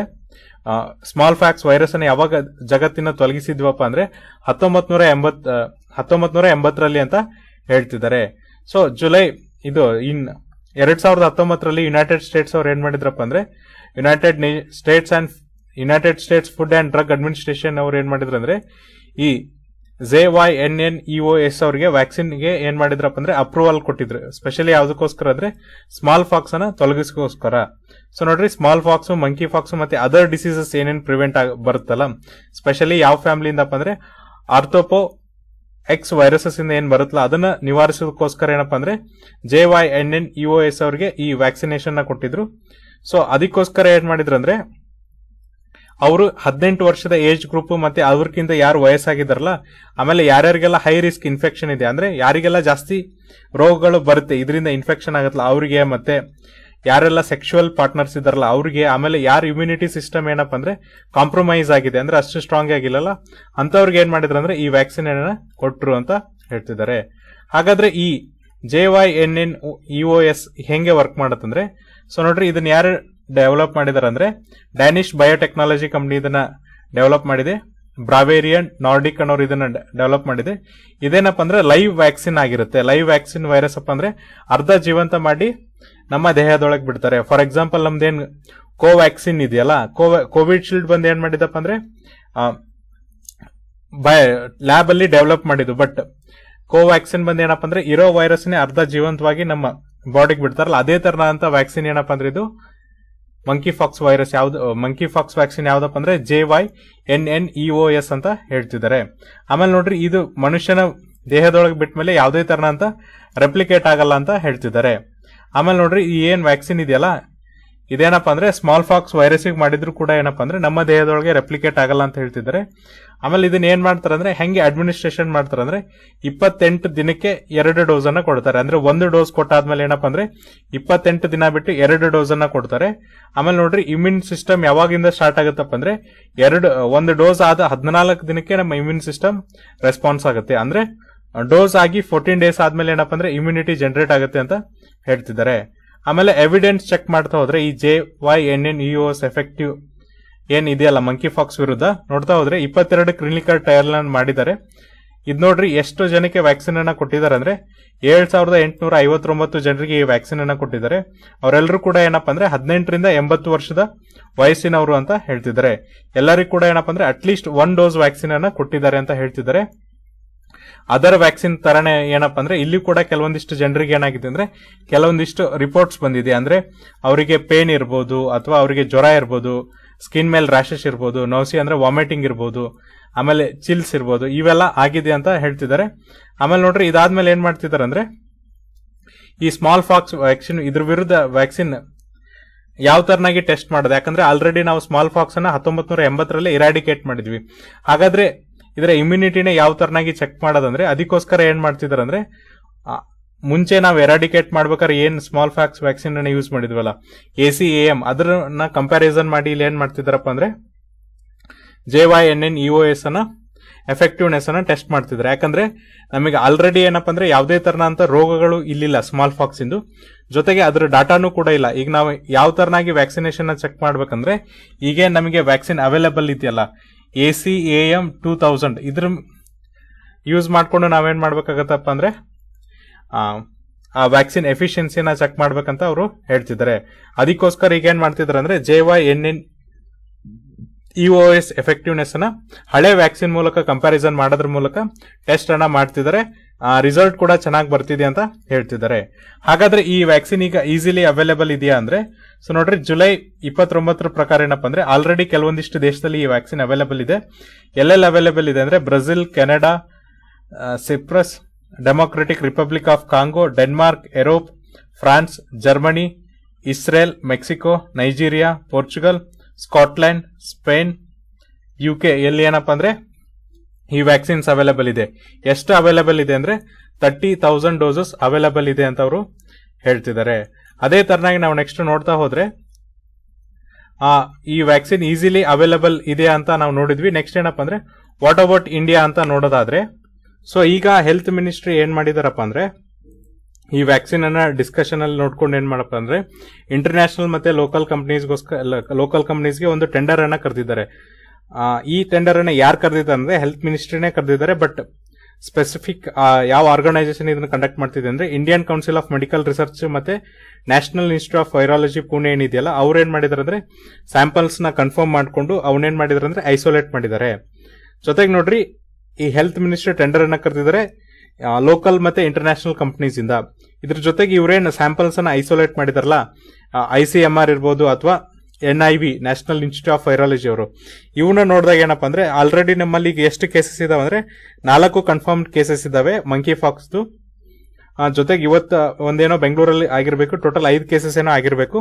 ಸ್ಮಾಲ್ ಫ್ಯಾಕ್ಸ್ ವೈರಸ್ ಅನ್ನ ಯಾವಾಗ ಜಗತ್ತಿನ ತೊಲಗಿಸಿದ್ವಪ್ಪ ಅಂದ್ರೆ ಹತ್ತೊಂಬತ್ ನೂರ ಎಂಬತ್ ಹತ್ತೊಂಬತ್ ನೂರ ಎಂಬತ್ತರಲ್ಲಿ ಅಂತ ಹೇಳ್ತಿದ್ದಾರೆ ಸೊ ಜುಲೈ ಇದು ಇನ್ ಎರಡ್ ಸಾವಿರದ ಹತ್ತೊಂಬತ್ತರಲ್ಲಿ ಯುನೈಟೆಡ್ ಸ್ಟೇಟ್ಸ್ ಅವ್ರು ಏನ್ ಮಾಡಿದ್ರಪ್ಪ ಅಂದ್ರೆ United States and United States Food and Drug Administration ಅವ್ರು ಏನ್ ಮಾಡಿದ್ರು ಅಂದ್ರೆ ಈ J Y N N E O S vaccine ಗೆ ಏನ್ ಮಾಡಿದ್ರಪ್ಪ ಅಂದ್ರೆ ಅಪ್ರೂವಲ್ ಕೊಟ್ಟಿದ್ರು ಸ್ಪೆಷಲಿ ಯಾವ್ದಕ್ಕೋಸ್ಕರ ಅಂದ್ರೆ ಸ್ಮಾಲ್ ಫಾಕ್ಸ್ ಅನ್ನ ತೊಲಗಿಸ್ಕೋಸ್ಕರ ಸೊ ನೋಡ್ರಿ ಸ್ಮಾಲ್ ಫಾಕ್ಸ್ ಮಂಕಿ ಫಾಕ್ಸ್ ಮತ್ತೆ ಅದರ್ ಡಿಸೀಸಸ್ ಏನೇನು ಪ್ರಿವೆಂಟ್ ಆಗಿ ಬರುತ್ತಲ್ಲ ಸ್ಪೆಷಲಿ ಯಾವ ಫ್ಯಾಮಿಲಿಯಿಂದಪ್ಪ ಅಂದ್ರೆ ಆರ್ಥೋಪೋ ಎಕ್ಸ್ ವೈರಸಸ್ ಇಂದ ಏನ್ ಬರುತ್ತಲ್ಲ ಅದನ್ನ ನಿವಾರಿಸೋದಕ್ಕೋಸ್ಕರ ಏನಪ್ಪಾ ಅಂದ್ರೆ J Y N N E O e S ಅವರಿಗೆ ಈ ವ್ಯಾಕ್ಸಿನೇಷನ್ ನ ಕೊಟ್ಟಿದ್ರು ಸೊ ಅದಕ್ಕೋಸ್ಕರ ಏನ್ ಅಂದ್ರೆ ಅವರು ಹದಿನೆಂಟು ವರ್ಷದ ಏಜ್ ಗ್ರೂಪ್ ಮತ್ತೆ ಅವ್ರಕ್ಕಿಂತ ಯಾರು ವಯಸ್ಸಾಗಿದ್ದಾರಲ್ಲ ಆಮೇಲೆ ಯಾರ್ಯಾರಿಗೆಲ್ಲ ಹೈ ರಿಸ್ಕ್ ಇನ್ಫೆಕ್ಷನ್ ಇದೆ ಅಂದ್ರೆ ಯಾರಿಗೆಲ್ಲ ಜಾಸ್ತಿ ರೋಗಗಳು ಬರುತ್ತೆ ಇದರಿಂದ ಇನ್ಫೆಕ್ಷನ್ ಆಗುತ್ತಲ್ಲ ಅವರಿಗೆ ಮತ್ತೆ ಯಾರೆಲ್ಲ ಸೆಕ್ಷುವಲ್ ಪಾರ್ಟ್ನರ್ಸ್ ಇದಾರಲ್ಲ ಅವ್ರಿಗೆ ಆಮೇಲೆ ಯಾರ ಇಮ್ಯುನಿಟಿ ಸಿಸ್ಟಮ್ ಏನಪ್ಪ ಅಂದ್ರೆ ಕಾಂಪ್ರಮೈಸ್ ಆಗಿದೆ ಅಂದ್ರೆ ಅಷ್ಟು ಸ್ಟ್ರಾಂಗ್ ಆಗಿಲ್ಲಲ್ಲ ಅಂತವ್ರಿಗೆ ಏನ್ ಮಾಡಿದ್ರು ಅಂದ್ರೆ ಈ ವ್ಯಾಕ್ಸಿನ್ ಏನ ಕೊಟ್ರು ಅಂತ ಹೇಳ್ತಿದ್ದಾರೆ ಹಾಗಾದ್ರೆ ಈ J Y N N E S ಹೆಂಗೆ ವರ್ಕ್ ಮಾಡುತ್ತಂದ್ರೆ ಸೊ ನೋಡ್ರಿ ಇದನ್ನ ಯಾರು ಡೆವಲಪ್ ಮಾಡಿದಾರೆ ಅಂದ್ರೆ ಡ್ಯಾನಿಶ್ ಬಯೋಟೆಕ್ನಾಲಜಿ ಕಂಪ್ನಿ ಇದನ್ನ ಡೆವಲಪ್ ಮಾಡಿದೆ ಬ್ರಾವೇರಿಯನ್ ನಾರ್ಡಿಕ್ ಅನ್ನೋರು ಇದನ್ನ ಡೆವಲಪ್ ಮಾಡಿದೆ ಇದೇನಪ್ಪ ಅಂದ್ರೆ ಲೈವ್ ವ್ಯಾಕ್ಸಿನ್ ಆಗಿರುತ್ತೆ ಲೈವ್ ವ್ಯಾಕ್ಸಿನ್ ವೈರಸ್ ಅಪ್ಪ ಅಂದ್ರೆ ಅರ್ಧ ಜೀವಂತ ಮಾಡಿ ನಮ್ಮ ದೇಹದೊಳಗೆ ಬಿಡ್ತಾರೆ ಫಾರ್ ಎಕ್ಸಾಂಪಲ್ ನಮ್ದೇನ್ ಕೋವ್ಯಾಕ್ಸಿನ್ ಇದೆಯಲ್ಲ ಕೋವಿಡ್ ಶೀಲ್ಡ್ ಬಂದು ಏನ್ ಮಾಡಿದಪ್ಪ ಅಂದ್ರೆ ಬಯ ಲ್ಯಾಬ್ ಅಲ್ಲಿ ಡೆವಲಪ್ ಮಾಡಿದ್ದು ಬಟ್ ಕೋವ್ಯಾಕ್ಸಿನ್ ಬಂದು ಏನಪ್ಪ ಅಂದ್ರೆ ಇರೋ ವೈರಸ್ನೇ ಅರ್ಧ ಜೀವಂತವಾಗಿ ನಮ್ಮ ಬಾಡಿಗೆ ಬಿಡ್ತಾರಲ್ಲ ಅದೇ ತರನಾದಂತ ವ್ಯಾಕ್ಸಿನ್ ಏನಪ್ಪ ಅಂದ್ರೆ ಇದು ಮಂಕಿ ಫಾಕ್ಸ್ ವೈರಸ್ ಯಾವ್ದು ಮಂಕಿ ಫಾಕ್ಸ್ ವ್ಯಾಕ್ಸಿನ್ ಯಾವ್ದಪ್ಪ ಅಂದ್ರೆ J Y N N E O S ಅಂತ ಹೇಳ್ತಿದ್ದಾರೆ ಆಮೇಲೆ ನೋಡ್ರಿ ಇದು ಮನುಷ್ಯನ ದೇಹದೊಳಗೆ ಬಿಟ್ಟ ಮೇಲೆ ಯಾವುದೇ ತರನ ಅಂತ ರೆಪ್ಲಿಕೇಟ್ ಆಗಲ್ಲ ಅಂತ ಹೇಳ್ತಿದ್ದಾರೆ ಆಮೇಲೆ ನೋಡ್ರಿ ಈ ಏನ್ ವ್ಯಾಕ್ಸಿನ್ ಇದೆಯಲ್ಲ ಇದೇನಪ್ಪ ಅಂದ್ರೆ ಸ್ಮಾಲ್ ಫಾಕ್ಸ್ ವೈರಸ್ಸಿಗೆ ಮಾಡಿದ್ರು ಕೂಡ ಏನಪ್ಪ ಅಂದ್ರೆ ನಮ್ಮ ದೇಹದೊಳಗೆ ರೆಪ್ಲಿಕೇಟ್ ಆಗಲ್ಲ ಅಂತ ಹೇಳ್ತಿದ್ದಾರೆ ಆಮೇಲೆ ಇದನ್ನ ಏನ್ ಮಾಡ್ತಾರೆ ಅಂದ್ರೆ ಹೆಂಗೆ ಅಡ್ಮಿನಿಸ್ಟ್ರೇಷನ್ ಮಾಡ್ತಾರೆ ಅಂದ್ರೆ ಇಪ್ಪತ್ತೆಂಟು ದಿನಕ್ಕೆ ಎರಡು ಡೋಸ್ ಅನ್ನ ಕೊಡ್ತಾರೆ ಅಂದ್ರೆ ಒಂದು ಡೋಸ್ ಕೊಟ್ಟಾದ್ಮೇಲೆ ಏನಪ್ಪ ಅಂದ್ರೆ ಇಪ್ಪತ್ತೆಂಟು ದಿನ ಬಿಟ್ಟು ಎರಡು ಡೋಸ್ ಅನ್ನ ಕೊಡ್ತಾರೆ ಆಮೇಲೆ ನೋಡ್ರಿ ಇಮ್ಯೂನ್ ಸಿಸ್ಟಮ್ ಯಾವಾಗಿಂದ ಸ್ಟಾರ್ಟ್ ಆಗುತ್ತಪ್ಪ ಅಂದ್ರೆ ಎರಡು ಒಂದು ಡೋಸ್ ಆದ ಹದಿನಾಲ್ಕು ದಿನಕ್ಕೆ ನಮ್ಮ ಇಮ್ಯೂನ್ ಸಿಸ್ಟಮ್ ರೆಸ್ಪಾನ್ಸ್ ಆಗುತ್ತೆ ಅಂದ್ರೆ ಡೋಸ್ ಆಗಿ ಫೋರ್ಟೀನ್ ಡೇಸ್ ಆದ್ಮೇಲೆ ಏನಪ್ಪ ಅಂದ್ರೆ ಇಮ್ಯುನಿಟಿ ಜನರೇಟ್ ಆಗುತ್ತೆ ಅಂತ ಹೇಳ್ತಿದ್ದಾರೆ ಆಮೇಲೆ ಎವಿಡೆನ್ಸ್ ಚೆಕ್ ಮಾಡ್ತಾ ಹೋದ್ರೆ ಈ J Y N N E O S effective ಏನ್ ಇದೆಯಲ್ಲ ಮಂಕಿ ಫಾಕ್ಸ್ ವಿರುದ್ಧ ನೋಡ್ತಾ ಹೋದ್ರೆ ಇಪ್ಪತ್ತೆರಡು ಕ್ಲಿನಿಕಲ್ ಟ್ರಯಲ್ ಮಾಡಿದ್ದಾರೆ ಇದು ನೋಡ್ರಿ ಎಷ್ಟು ಜನಕ್ಕೆ ವ್ಯಾಕ್ಸಿನ್ ಅನ್ನ ಕೊಟ್ಟಿದ್ದಾರೆ ಅಂದ್ರೆ ಏಳ್ ಸಾವಿರದ ಎಂಟುನೂರ ಐವತ್ತೊಂಬತ್ತು ಜನರಿಗೆ ಈ ವ್ಯಾಕ್ಸಿನ್ ಅನ್ನ ಕೊಟ್ಟಿದ್ದಾರೆ ಅವರೆಲ್ಲರೂ ಕೂಡ ಏನಪ್ಪ ಅಂದ್ರೆ ಹದಿನೆಂಟರಿಂದ ಎಂಬತ್ತು ವರ್ಷದ ವಯಸ್ಸಿನವರು ಅಂತ ಹೇಳ್ತಿದ್ದಾರೆ ಎಲ್ಲರಿಗೂ ಕೂಡ ಏನಪ್ಪ ಅಂದ್ರೆ ಅಟ್ಲೀಸ್ಟ್ ಒನ್ ಡೋಸ್ ವ್ಯಾಕ್ಸಿನ್ ಅನ್ನ ಕೊಟ್ಟಿದ್ದಾರೆ ಅಂತ ಹೇಳ್ತಿದ್ದಾರೆ ಅದರ್ ವ್ಯಾಕ್ಸಿನ್ ತರನೇ ಏನಪ್ಪ ಅಂದ್ರೆ ಇಲ್ಲಿ ಕೂಡ ಕೆಲವೊಂದಿಷ್ಟು ಜನರಿಗೆ ಏನಾಗಿದೆ ಅಂದ್ರೆ ಕೆಲವೊಂದಿಷ್ಟು ರಿಪೋರ್ಟ್ಸ್ ಬಂದಿದೆ ಅಂದ್ರೆ ಅವರಿಗೆ ಪೇನ್ ಇರ್ಬೋದು ಅಥವಾ ಅವರಿಗೆ ಜ್ವರ ಇರ್ಬೋದು ಸ್ಕಿನ್ ಮೇಲೆ ರ್ಯಾಷಸ್ ಇರ್ಬೋದು ನೌಸಿ ಅಂದ್ರೆ ವಾಮಿಟಿಂಗ್ ಇರ್ಬೋದು ಆಮೇಲೆ ಚಿಲ್ಸ್ ಇರ್ಬೋದು ಇವೆಲ್ಲ ಆಗಿದೆ ಅಂತ ಹೇಳ್ತಿದ್ದಾರೆ ಆಮೇಲೆ ನೋಡ್ರಿ ಇದಾದ್ಮೇಲೆ ಏನ್ ಮಾಡ್ತಿದ್ದಾರೆ ಅಂದ್ರೆ ಈ ಸ್ಮಾಲ್ ಫಾಕ್ಸ್ ವ್ಯಾಕ್ಸಿನ್ ಇದ್ರ ವಿರುದ್ಧ ವ್ಯಾಕ್ಸಿನ್ ಯಾವ ತರನಾಗಿ ಟೆಸ್ಟ್ ಮಾಡೋದು ಯಾಕಂದ್ರೆ ಆಲ್ರೆಡಿ ನಾವು ಸ್ಮಾಲ್ ಫಾಕ್ಸ್ ಅನ್ನ ಹತ್ತೊಂಬತ್ ನೂರ ಎಂಬತ್ತರಲ್ಲಿ ಇರಾಡಿಕೇಟ್ ಮಾಡಿದ್ವಿ ಹಾಗಾದ್ರೆ ಇದರ ಇಮ್ಯುನಿಟಿನೇ ಯಾವ ತರನಾಗಿ ಚೆಕ್ ಮಾಡೋದಂದ್ರೆ ಅದಕ್ಕೋಸ್ಕರ ಏನ್ ಮಾಡ್ತಿದಾರೆ ಅಂದ್ರೆ ಮುಂಚೆ ನಾವು ಎರಾಡಿಕೇಟ್ ಮಾಡ್ಬೇಕಾದ್ರೆ ಏನ್ ಸ್ಮಾಲ್ ಫ್ಯಾಕ್ಸ್ ವ್ಯಾಕ್ಸಿನ್ ಅನ್ನ ಯೂಸ್ ಮಾಡಿದ್ವಲ್ಲ ಎ ಸಿ ಎ ಎಂ ಅದನ್ನ ಕಂಪ್ಯಾರಿಸನ್ ಮಾಡಿ ಇಲ್ಲಿ ಏನ್ ಮಾಡ್ತಿದಾರಪ್ಪ ಅಂದ್ರೆ J Y N N E O S ಅನ್ನ ಎಫೆಕ್ಟಿವ್ನೆಸ್ ಅನ್ನ ಟೆಸ್ಟ್ ಮಾಡ್ತಿದ್ದಾರೆ ಯಾಕಂದ್ರೆ ನಮಗೆ ಆಲ್ರೆಡಿ ಏನಪ್ಪ ಅಂದ್ರೆ ಯಾವುದೇ ತರನಂತ ರೋಗಗಳು ಇಲ್ಲಿಲ್ಲ ಸ್ಮಾಲ್ ಫಾಕ್ಸ್ ಇಂದು ಜೊತೆಗೆ ಅದ್ರ ಡಾಟಾನು ಕೂಡ ಇಲ್ಲ ಈಗ ನಾವು ಯಾವ ತರನಾಗಿ ವ್ಯಾಕ್ಸಿನೇಷನ್ ಚೆಕ್ ಮಾಡ್ಬೇಕಂದ್ರೆ ಈಗೇನ್ ನಮಗೆ ವ್ಯಾಕ್ಸಿನ್ ಅವೈಲೇಬಲ್ ಇದೆಯಲ್ಲ A C A M two thousand ಇದ್ರ ಯೂಸ್ ಮಾಡಿಕೊಂಡು ನಾವೇನ್ ಮಾಡ್ಬೇಕಾಗತ್ತಪ್ಪ ಅಂದ್ರೆ ಆ ವ್ಯಾಕ್ಸಿನ್ ಎಫಿಷಿಯನ್ಸಿನ ಚೆಕ್ ಮಾಡ್ಬೇಕಂತ ಅವರು ಹೇಳ್ತಿದ್ದಾರೆ ಅದಕ್ಕೋಸ್ಕರ ಈಗ ಏನ್ ಮಾಡ್ತಿದ್ದಾರೆ ಅಂದ್ರೆ J Y N e N E O S ಎಫೆಕ್ಟಿವ್ನೆಸ್ನ ಹಳೆ ವ್ಯಾಕ್ಸಿನ್ ಮೂಲಕ ಕಂಪ್ಯಾರಿಸನ್ ಮಾಡೋದ್ರ ಮೂಲಕ ಟೆಸ್ಟ್ ಅನ್ನ ಮಾಡ್ತಿದ್ದಾರೆ ರಿಸಲ್ಟ್ ಕೂಡ ಚೆನ್ನಾಗಿ ಬರ್ತಿದೆ ಅಂತ ಹೇಳ್ತಿದ್ದಾರೆ ಹಾಗಾದ್ರೆ ಈ ವ್ಯಾಕ್ಸಿನ್ ಈಗ ಈಸಿಲಿ ಅವೈಲೇಬಲ್ ಇದೆಯಾ ಅಂದ್ರೆ ಸೊ ನೋಡ್ರಿ ಜುಲೈ ಇಪ್ಪತ್ತೊಂಬತ್ತರ ಪ್ರಕಾರ ಏನಪ್ಪ ಅಂದ್ರೆ ಆಲ್ರೆಡಿ ಕೆಲವೊಂದಿಷ್ಟು ದೇಶದಲ್ಲಿ ಈ ವ್ಯಾಕ್ಸಿನ್ ಅವೈಲೇಬಲ್ ಇದೆ ಎಲ್ಲೆಲ್ಲಿ ಅವೈಲೇಬಲ್ ಇದೆ ಅಂದ್ರೆ Brazil Canada Cyprus Democratic Republic of Congo Denmark Europe France Germany Israel Mexico Nigeria Portugal Scotland Spain U K ಎಲ್ಲಿ ಏನಪ್ಪ ಅಂದ್ರೆ ಈ ವ್ಯಾಕ್ಸಿನ್ಸ್ ಅವೈಲಬಲ್ ಇದೆ ಎಷ್ಟು ಅವೈಲಬಲ್ ಇದೆ ಅಂದ್ರೆ ತರ್ಟಿ ತೌಸಂಡ್ ಡೋಸಸ್ ಅವೈಲಬಲ್ ಇದೆ ಅಂತ ಅವರು ಹೇಳ್ತಿದ್ದಾರೆ ಅದೇ ತರನಾಗಿ ನಾವು ನೆಕ್ಸ್ಟ್ ನೋಡ್ತಾ ಹೋದ್ರೆ ಈ ವ್ಯಾಕ್ಸಿನ್ ಈಸಿಲಿ ಅವೈಲಬಲ್ ಇದೆ ಅಂತ ನಾವು ನೋಡಿದ್ವಿ ನೆಕ್ಸ್ಟ್ ಏನಪ್ಪ ಅಂದ್ರೆ ವಾಟ್ ಅಬೌಟ್ ಇಂಡಿಯಾ ಅಂತ ನೋಡೋದಾದ್ರೆ ಸೊ ಈಗ ಹೆಲ್ತ್ ಮಿನಿಸ್ಟ್ರಿ ಏನ್ ಮಾಡಿದಾರಪ್ಪ ಅಂದ್ರೆ ಈ ವ್ಯಾಕ್ಸಿನ್ ಅನ್ನ ಡಿಸ್ಕಷನ್ ಅಲ್ಲಿ ನೋಡ್ಕೊಂಡು ಏನ್ ಮಾಡಪ್ಪ ಅಂದ್ರೆ ಇಂಟರ್ನ್ಯಾಷನಲ್ ಮತ್ತೆ ಲೋಕಲ್ ಕಂಪ್ನೀಸ್ಗೋಸ್ಕರ ಲೋಕಲ್ ಕಂಪ್ನೀಸ್ಗೆ ಒಂದು ಟೆಂಡರ್ ಅನ್ನ ಕರೆದಿದ್ದಾರೆ ಈ ಟೆಂಡರ್ ಅನ್ನ ಯಾರು ಕರೆದಿದ್ದಾರೆ ಅಂದ್ರೆ ಹೆಲ್ತ್ ಮಿನಿಸ್ಟ್ರಿನೇ ಕರೆದಿದ್ದಾರೆ ಬಟ್ ಸ್ಪೆಸಿಫಿಕ್ ಯಾವ ಆರ್ಗನೈಸೇಷನ್ ಇದನ್ನು ಕಂಡಕ್ಟ್ ಮಾಡ್ತಿದೆ ಅಂದ್ರೆ Indian Council of Medical Research ಮತ್ತೆ National Institute of Virology Pune ಏನಿದೆಯಲ್ಲ ಅವ್ರೇನ್ ಮಾಡಿದಾರೆ ಅಂದ್ರೆ ಸ್ಯಾಂಪಲ್ಸ್ ನ ಕನ್ಫರ್ಮ್ ಮಾಡಿಕೊಂಡು ಅವನೇನ್ ಮಾಡಿದಾರೆ ಅಂದ್ರೆ ಐಸೋಲೇಟ್ ಮಾಡಿದ್ದಾರೆ ಜೊತೆಗೆ ನೋಡ್ರಿ ಈ ಹೆಲ್ತ್ ಮಿನಿಸ್ಟ್ರಿ ಟೆಂಡರ್ ಅನ್ನ ಕರೆದಿದ್ದಾರೆ ಲೋಕಲ್ ಮತ್ತೆ ಇಂಟರ್ನ್ಯಾಷನಲ್ ಕಂಪನೀಸ್ ಇಂದ ಇದ್ರ ಜೊತೆಗೆ ಇವರೇನು ಸ್ಯಾಂಪಲ್ಸ್ ಅನ್ನ ಐಸೋಲೇಟ್ ಮಾಡಿದಾರಲ್ಲ ಐಸಿಎಂಆರ್ ಸಿ ಇರ್ಬೋದು ಅಥವಾ N I V National Institute of Virology ಅವರು ಇವನ್ನ ನೋಡಿದಾಗ ಏನಪ್ಪಾ ಅಂದ್ರೆ ಆಲ್ರೆಡಿ ನಮ್ಮಲ್ಲಿ ಈಗ ಎಷ್ಟು ಕೇಸಸ್ ಇದಾವೆ ಅಂದ್ರೆ ನಾಲ್ಕು ಕನ್ಫರ್ಮ್ಡ್ ಕೇಸಸ್ ಇದಾವೆ ಮಂಕಿ ಫಾಕ್ಸ್ದು ಜೊತೆಗೆ ಇವತ್ತು ಒಂದೇನೋ ಬೆಂಗಳೂರಲ್ಲಿ ಆಗಿರಬೇಕು ಟೋಟಲ್ ಐದು ಕೇಸಸ್ ಏನೋ ಆಗಿರಬೇಕು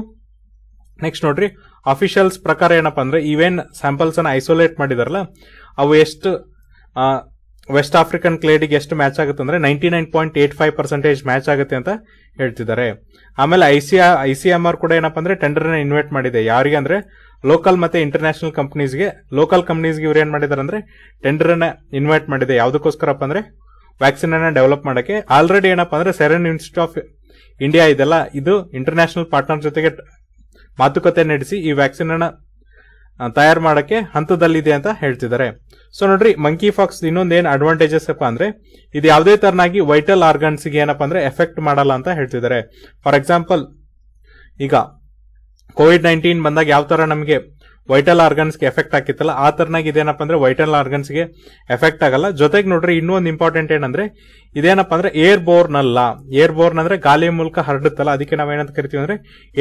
ನೆಕ್ಸ್ಟ್ ನೋಡ್ರಿ ಅಫಿಷಿಯಲ್ಸ್ ಪ್ರಕಾರ ಏನಪ್ಪ ಅಂದ್ರೆ ಇವೇನ್ ಸ್ಯಾಂಪಲ್ಸ್ ಅನ್ನ ಐಸೋಲೇಟ್ ಮಾಡಿದಾರಲ್ಲ ಅವು ಎಷ್ಟು ವೆಸ್ಟ್ ಆಫ್ರಿಕನ್ ಕ್ಲೇಡಿಗೆ ಎಷ್ಟು ಮ್ಯಾಚ್ ಆಗುತ್ತೆ ಅಂದ್ರೆ ninety nine point eight five percentage match ಆಗುತ್ತೆ ಅಂತ ಹೇಳ್ತಿದ್ದಾರೆ ಆಮೇಲೆ I C I C R ಕೂಡ ಏನಪ್ಪ ಅಂದ್ರೆ ಟೆಂಡರ್ ನ ಇನ್ವೈಟ್ ಮಾಡಿದೆ ಯಾರಿಗೆ ಅಂದ್ರೆ ಲೋಕಲ್ ಮತ್ತೆ ಇಂಟರ್ನ್ಯಾಷನಲ್ ಕಂಪ್ನೀಸ್ಗೆ ಲೋಕಲ್ ಕಂಪ್ನೀಸ್ಗೆ ಇವ್ರು ಏನ್ ಮಾಡಿದಾರೆ ಅಂದ್ರೆ ನ ಇನ್ವೈಟ್ ಮಾಡಿದೆ ಯಾವುದಕ್ಕೋಸ್ಕರಪ್ಪ ಅಂದ್ರೆ ವ್ಯಾಕ್ಸಿನ್ ಅನ್ನ ಡೆವಲಪ್ ಮಾಡಕ್ಕೆ ಆಲ್ರೆಡಿ ಏನಪ್ಪ ಅಂದ್ರೆ ಸೆರೆನ್ ಇನ್ಸ್ಟಿಟ್ಯೂಟ್ ಆಫ್ ಇಂಡಿಯಾ ಇದೆಲ್ಲ ಇದು ಇಂಟರ್ನ್ಯಾಷನಲ್ ಪಾರ್ಟ್ನರ್ ಜೊತೆಗೆ ಮಾತುಕತೆ ನಡೆಸಿ ಈ ವ್ಯಾಕ್ಸಿನ್ ಅನ್ನ ತಯಾರು ಮಾಡೋಕ್ಕೆ ಹಂತದಲ್ಲಿದೆ ಅಂತ ಹೇಳ್ತಿದ್ದಾರೆ ಸೊ ನೋಡ್ರಿ ಮಂಕಿ ಫಾಕ್ಸ್ ಇನ್ನೊಂದು ಏನು ಅಡ್ವಾಂಟೇಜಸ್ ಅಪ್ಪ ಅಂದ್ರೆ ಇದು ಯಾವುದೇ ತರನಾಗಿ ವೈಟಲ್ ಆರ್ಗನ್ಸ್ಗೆ ಏನಪ್ಪ ಅಂದ್ರೆ ಎಫೆಕ್ಟ್ ಮಾಡಲ್ಲ ಅಂತ ಹೇಳ್ತಿದ್ದಾರೆ ಫಾರ್ ಎಕ್ಸಾಂಪಲ್ ಈಗ ಕೋವಿಡ್ ನೈನ್ಟೀನ್ ಬಂದಾಗ ಯಾವ ತರ ನಮಗೆ ವೈಟಲ್ ಆರ್ಗನ್ಸ್ಗೆ ಎಫೆಕ್ಟ್ ಆಗಿತ್ತಲ್ಲ ಆ ಥರನಾಗ ಇದೇನಪ್ಪ ಅಂದ್ರೆ ವೈಟಲ್ ಆರ್ಗನ್ಸ್ಗೆ ಎಫೆಕ್ಟ್ ಆಗಲ್ಲ ಜೊತೆಗೆ ನೋಡ್ರಿ ಇನ್ನೂ ಒಂದು ಇಂಪಾರ್ಟೆಂಟ್ ಏನಂದ್ರೆ ಇದೇನಪ್ಪ ಅಂದ್ರೆ ಏರ್ ಬೋರ್ನ್ ಅಲ್ಲ ಏರ್ ಬೋರ್ನ್ ಅಂದ್ರೆ ಗಾಲಿ ಮೂಲಕ ಹರಡುತ್ತಲ್ಲ ಅದಕ್ಕೆ ನಾವೇನಂತ ಕರಿತೀವಿ ಅಂದ್ರೆ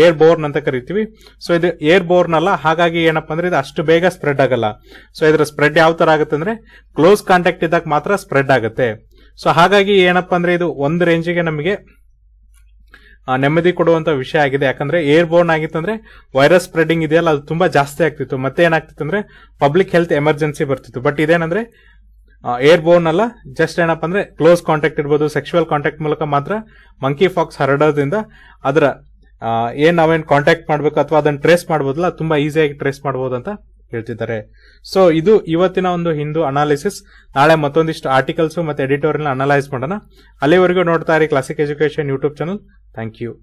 ಏರ್ ಬೋರ್ನ್ ಅಂತ ಕರಿತೀವಿ ಸೊ ಇದು ಏರ್ ಬೋರ್ನ್ ಅಲ್ಲ ಹಾಗಾಗಿ ಏನಪ್ಪ ಅಂದ್ರೆ ಇದು ಅಷ್ಟು ಬೇಗ ಸ್ಪ್ರೆಡ್ ಆಗಲ್ಲ ಸೊ ಇದರ ಸ್ಪ್ರೆಡ್ ಯಾವ ತರ ಆಗುತ್ತೆ ಅಂದ್ರೆ ಕ್ಲೋಸ್ ಕಾಂಟ್ಯಾಕ್ಟ್ ಇದ್ದಾಗ ಮಾತ್ರ ಸ್ಪ್ರೆಡ್ ಆಗುತ್ತೆ ಸೊ ಹಾಗಾಗಿ ಏನಪ್ಪ ಅಂದ್ರೆ ಇದು ಒಂದು ರೇಂಜಿಗೆ ನಮಗೆ ನೆಮ್ಮದಿ ಕೊಡುವಂತ ವಿಷಯ ಆಗಿದೆ ಯಾಕಂದ್ರೆ ಏರ್ ಬೋರ್ನ್ ಆಗಿತ್ತಂದ್ರೆ ವೈರಸ್ ಸ್ಪ್ರೆಡಿಂಗ್ ಇದೆಯಲ್ಲ ಅದು ತುಂಬಾ ಜಾಸ್ತಿ ಆಗ್ತಿತ್ತು ಮತ್ತೆ ಏನಾಗ್ತಿತ್ತು ಅಂದ್ರೆ ಪಬ್ಲಿಕ್ ಹೆಲ್ತ್ ಎಮರ್ಜೆನ್ಸಿ ಬರ್ತಿತ್ತು ಬಟ್ ಇದೇನಂದ್ರೆ ಏರ್ ಬೋರ್ನ್ ಅಲ್ಲ ಜಸ್ಟ್ ಏನಪ್ಪ ಅಂದ್ರೆ ಕ್ಲೋಸ್ ಕಾಂಟ್ಯಾಕ್ಟ್ ಇರ್ಬೋದು ಸೆಕ್ಷುವಲ್ ಕಾಂಟ್ಯಾಕ್ಟ್ ಮೂಲಕ ಮಾತ್ರ ಮಂಕಿ ಫಾಕ್ಸ್ ಹರಡೋದ್ರಿಂದ ಅದರ ಏನ್ ನಾವೇನ್ ಕಾಂಟ್ಯಾಕ್ಟ್ ಮಾಡಬೇಕು ಅಥವಾ ಅದನ್ನ ಟ್ರೇಸ್ ಮಾಡಬಹುದಲ್ಲ ತುಂಬಾ ಈಸಿಯಾಗಿ ಟ್ರೇಸ್ ಮಾಡಬಹುದು ಅಂತ ಹೇಳ್ತಿದ್ದಾರೆ ಸೊ ಇದು ಇವತ್ತಿನ ಒಂದು ಹಿಂದೂ ಅನಾಲಿಸಿಸ್ ನಾಳೆ ಮತ್ತೊಂದಿಷ್ಟು ಆರ್ಟಿಕಲ್ಸ್ ಮತ್ತೆ ಎಡಿಟೋರಿಯಲ್ ಅನಲೈಸ್ ಮಾಡೋಣ ಅಲ್ಲಿವರೆಗೂ ನೋಡ್ತಾ ಇರಿ Classic education YouTube channel Thank you.